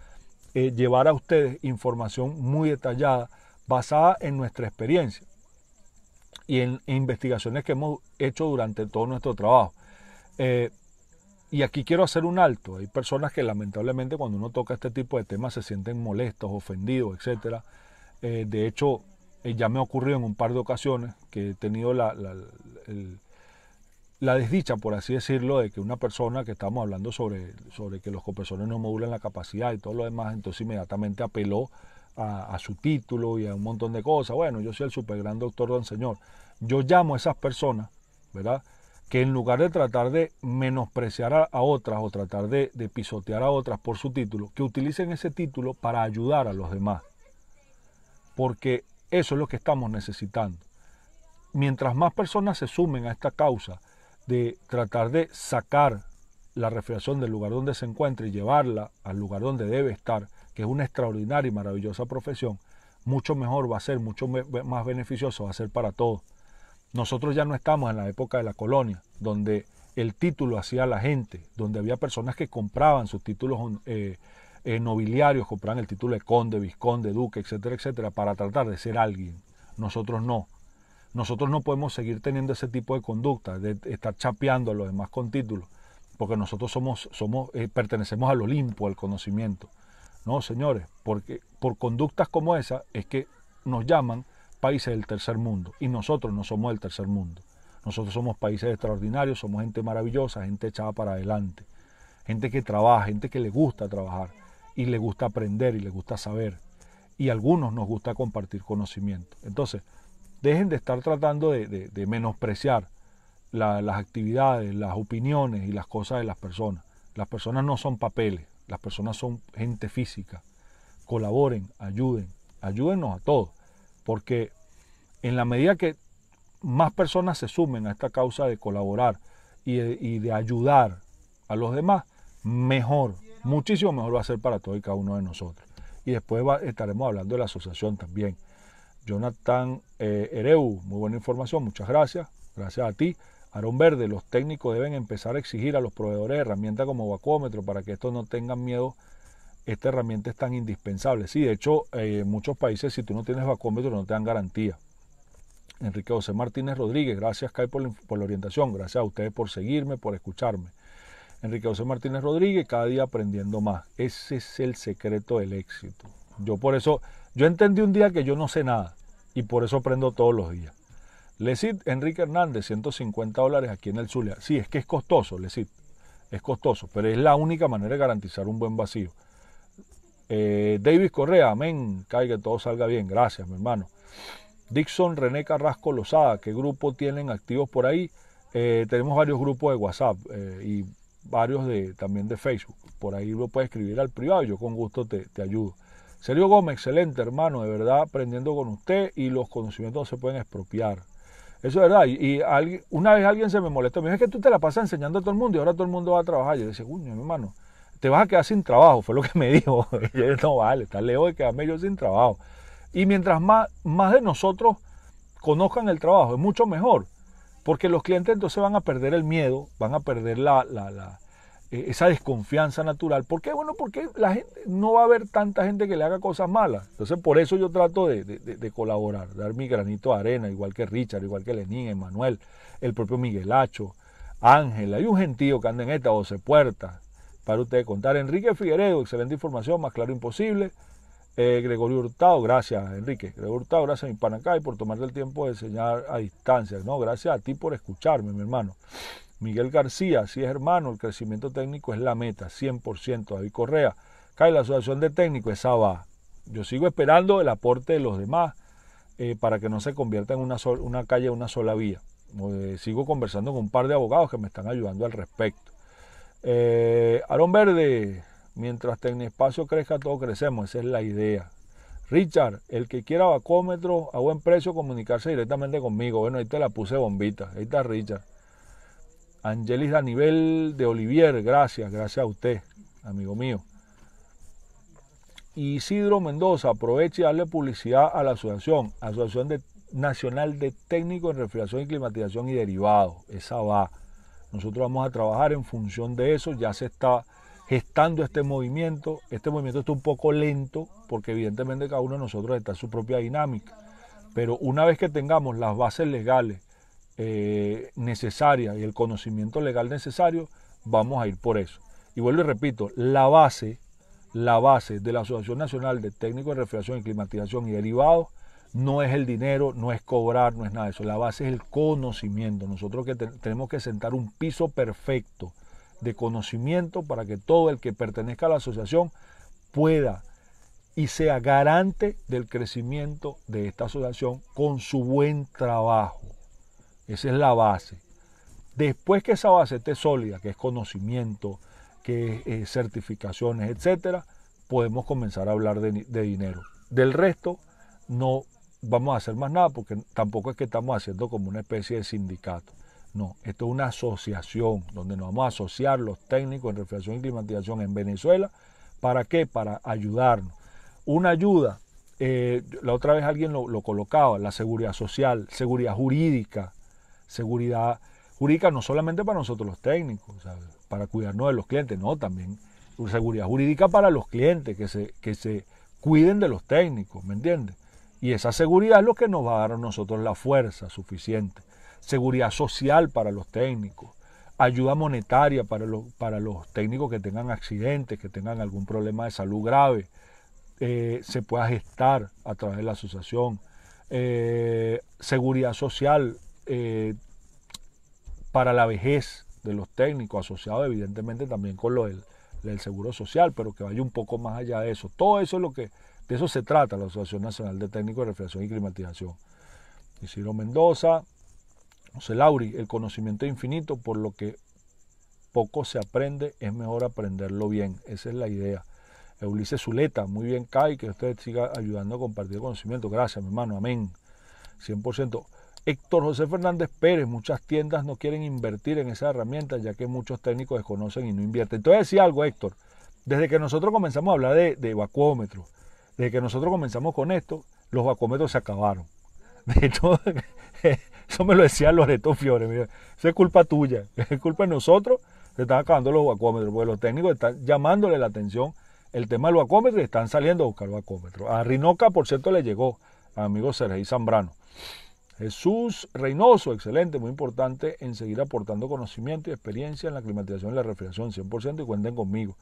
eh, llevar a ustedes información muy detallada basada en nuestra experiencia y en, investigaciones que hemos hecho durante todo nuestro trabajo. Eh, y aquí quiero hacer un alto. Hay personas que lamentablemente cuando uno toca este tipo de temas se sienten molestos, ofendidos, etc. Eh, de hecho, eh, ya me ocurrió en un par de ocasiones que he tenido la, la, desdicha, por así decirlo, de que una persona que estamos hablando sobre, sobre que los compresores no modulan la capacidad y todo lo demás, entonces inmediatamente apeló a, su título y a un montón de cosas. Bueno, yo soy el super gran doctor don señor. Yo llamo a esas personas, ¿verdad? Que en lugar de tratar de menospreciar a, otras o tratar de, pisotear a otras por su título, que utilicen ese título para ayudar a los demás. Porque eso es lo que estamos necesitando. Mientras más personas se sumen a esta causa de tratar de sacar la refrigeración del lugar donde se encuentra y llevarla al lugar donde debe estar, que es una extraordinaria y maravillosa profesión, mucho mejor va a ser, mucho más beneficioso va a ser para todos. Nosotros ya no estamos en la época de la colonia, donde el título hacía la gente, donde había personas que compraban sus títulos eh, eh, nobiliarios compran el título de conde, visconde, duque, etcétera, etcétera, para tratar de ser alguien. Nosotros no. Nosotros no podemos seguir teniendo ese tipo de conducta, de estar chapeando a los demás con títulos, porque nosotros somos, somos, eh, pertenecemos al Olimpo, al conocimiento. No, señores, porque por conductas como esa es que nos llaman países del tercer mundo y nosotros no somos del tercer mundo. Nosotros somos países extraordinarios, somos gente maravillosa, gente echada para adelante, gente que trabaja, gente que le gusta trabajar, y le gusta aprender y le gusta saber. Y a algunos nos gusta compartir conocimiento. Entonces, dejen de estar tratando de, menospreciar las actividades, las opiniones y las cosas de las personas. Las personas no son papeles, las personas son gente física. Colaboren, ayuden, ayúdenos a todos, porque en la medida que más personas se sumen a esta causa de colaborar y de ayudar a los demás, mejor muchísimo mejor va a ser para todo y cada uno de nosotros. Y después estaremos hablando de la asociación también. Jonathan eh, Ereu, muy buena información, muchas gracias. Gracias a ti. Aarón Verde, los técnicos deben empezar a exigir a los proveedores de herramientas como vacómetro para que estos no tengan miedo. Esta herramienta es tan indispensable. Sí, de hecho, eh, en muchos países, si tú no tienes vacómetro, no te dan garantía. Enrique José Martínez Rodríguez, gracias Kai por la orientación, gracias a ustedes por seguirme, por escucharme. Enrique José Martínez Rodríguez, cada día aprendiendo más. Ese es el secreto del éxito. Yo por eso, yo entendí un día que yo no sé nada y por eso aprendo todos los días. Lecit Enrique Hernández, 150 dólares aquí en el Zulia. Sí, es que es costoso, Lecit. Es costoso, pero es la única manera de garantizar un buen vacío. Eh, Davis David Correa, amén. Caiga, todo salga bien. Gracias, mi hermano. Dixon René Carrasco Lozada, ¿qué grupo tienen activos por ahí? Eh, tenemos varios grupos de WhatsApp eh, y varios de, también de Facebook. Por ahí lo puedes escribir al privado, yo con gusto te, ayudo. Sergio Gómez, excelente hermano, de verdad, aprendiendo con usted y los conocimientos se pueden expropiar. Eso es verdad. Y, una vez alguien se me molestó, me dijo, es que tú te la pasas enseñando a todo el mundo y ahora todo el mundo va a trabajar. Yo le dije, mi hermano, te vas a quedar sin trabajo, fue lo que me dijo. Y yo no vale, está lejos de quedarme yo sin trabajo. Y mientras más, más de nosotros conozcan el trabajo, es mucho mejor. Porque los clientes entonces van a perder el miedo, van a perder la, la, la, eh, esa desconfianza natural. ¿Por qué? Bueno, porque la gente, no va a haber tanta gente que le haga cosas malas. Entonces, por eso yo trato de, de, colaborar, dar mi granito de arena, igual que Richard, igual que Lenín, Emanuel, el propio Miguel Hacho, Ángela, hay un gentío que anda en esta 12 puertas. Para ustedes contar, Enrique Figueredo, excelente información, más claro imposible. Eh, Gregorio Hurtado, gracias Enrique. Gregorio Hurtado, gracias a mi Panacay por tomarte el tiempo de enseñar a distancia. No, gracias a ti por escucharme, mi hermano. Miguel García, sí es hermano, el crecimiento técnico es la meta, 100%. David Correa, cae la asociación de técnicos, esa va. Yo sigo esperando el aporte de los demás eh, para que no se convierta en una, sola una calle, una sola vía. Eh, sigo conversando con un par de abogados que me están ayudando al respecto. Eh, Aarón Verde, Mientras Tecnespacio crezca, todos crecemos. Esa es la idea. Richard, el que quiera vacómetro a buen precio, comunicarse directamente conmigo. Bueno, ahí te la puse bombita. Ahí está Richard. Angelis Danivel de Olivier, gracias, gracias a usted, amigo mío. Isidro Mendoza, aproveche y darle publicidad a la asociación, Asociación Nacional de Técnicos en Refrigeración y Climatización y Derivados. Esa va. Nosotros vamos a trabajar en función de eso, ya se está estando este movimiento. Este movimiento está un poco lento porque evidentemente cada uno de nosotros está en su propia dinámica. Pero una vez que tengamos las bases legales eh, necesarias y el conocimiento legal necesario, vamos a ir por eso. Y vuelvo y repito, la base, la base de la Asociación Nacional de Técnicos de Refrigeración y Climatización y Derivados no es el dinero, no es cobrar, no es nada de eso. La base es el conocimiento. Nosotros que tenemos que sentar un piso perfecto de conocimiento para que todo el que pertenezca a la asociación pueda y sea garante del crecimiento de esta asociación con su buen trabajo. Esa es la base. Después que esa base esté sólida, que es conocimiento, que es eh, certificaciones, etc., podemos comenzar a hablar de, de dinero. Del resto, no vamos a hacer más nada porque tampoco es que estamos haciendo como una especie de sindicato. No, esto es una asociación donde nos vamos a asociar los técnicos en refrigeración y climatización en Venezuela. ¿Para qué? Para ayudarnos. Una ayuda, eh, la otra vez alguien lo, colocaba, la seguridad social, seguridad jurídica, seguridad jurídica no solamente para nosotros los técnicos, para cuidarnos de los clientes, no, también seguridad jurídica para los clientes, que se, que se cuiden de los técnicos, ¿me entiendes? Y esa seguridad es lo que nos va a dar a nosotros la fuerza suficiente seguridad social para los técnicos, ayuda monetaria para los, para los técnicos que tengan accidentes, que tengan algún problema de salud grave, eh, se pueda gestar a través de la asociación, eh, seguridad social eh, para la vejez de los técnicos, asociado evidentemente también con lo del, seguro social, pero que vaya un poco más allá de eso. Todo eso es lo que, de eso se trata la Asociación Nacional de Técnicos de Refrigeración y Climatización. Isidro Mendoza, Lauri, el conocimiento es infinito, por lo que poco se aprende, es mejor aprenderlo bien. Esa es la idea. Ulises Zuleta, muy bien, Kai, que usted siga ayudando a compartir conocimiento. Gracias, mi hermano, amén. 100%. Héctor José Fernández Pérez, muchas tiendas no quieren invertir en esa herramienta ya que muchos técnicos desconocen y no invierten. Entonces decía algo, Héctor, desde que nosotros comenzamos a hablar de, de vacuómetros, desde que nosotros comenzamos con esto, los vacuómetros se acabaron. De eso me lo decía Loreto Fiore. Mira, eso es culpa tuya, es culpa de nosotros. Se están acabando los vacómetros, porque los técnicos están llamándole la atención el tema del vacómetro y están saliendo a buscar vacuómetros. A Rinoca, por cierto, le llegó, a amigo Sergei Zambrano. Jesús Reynoso, excelente, muy importante en seguir aportando conocimiento y experiencia en la climatización y la refrigeración, 100% y cuenten conmigo.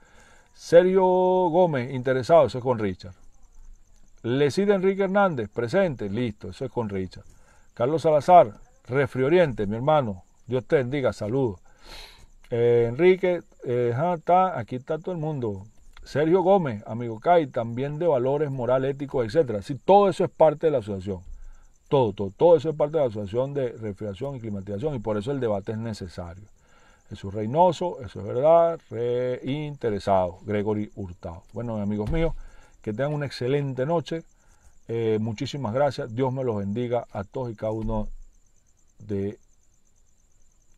Sergio Gómez, interesado, eso es con Richard. Lecida Enrique Hernández, presente, listo, eso es con Richard. Carlos Salazar, Oriente, mi hermano. Dios te bendiga, saludos. Eh, Enrique, eh, aquí está todo el mundo. Sergio Gómez, amigo Kai, también de valores, moral, ético, etc. Sí, todo eso es parte de la asociación. Todo, todo, todo eso es parte de la asociación de refrigeración y climatización y por eso el debate es necesario. Jesús Reynoso, eso es verdad, reinteresado, Gregory Hurtado. Bueno, amigos míos, que tengan una excelente noche. Eh, muchísimas gracias. Dios me los bendiga a todos y cada uno de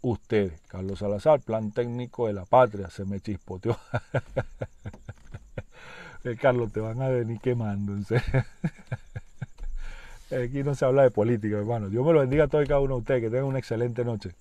ustedes. Carlos Salazar, plan técnico de la patria. Se me chispoteó. Eh, Carlos, te van a venir quemando. Eh, aquí no se habla de política, hermano. Dios me los bendiga a todos y cada uno de ustedes. Que tengan una excelente noche.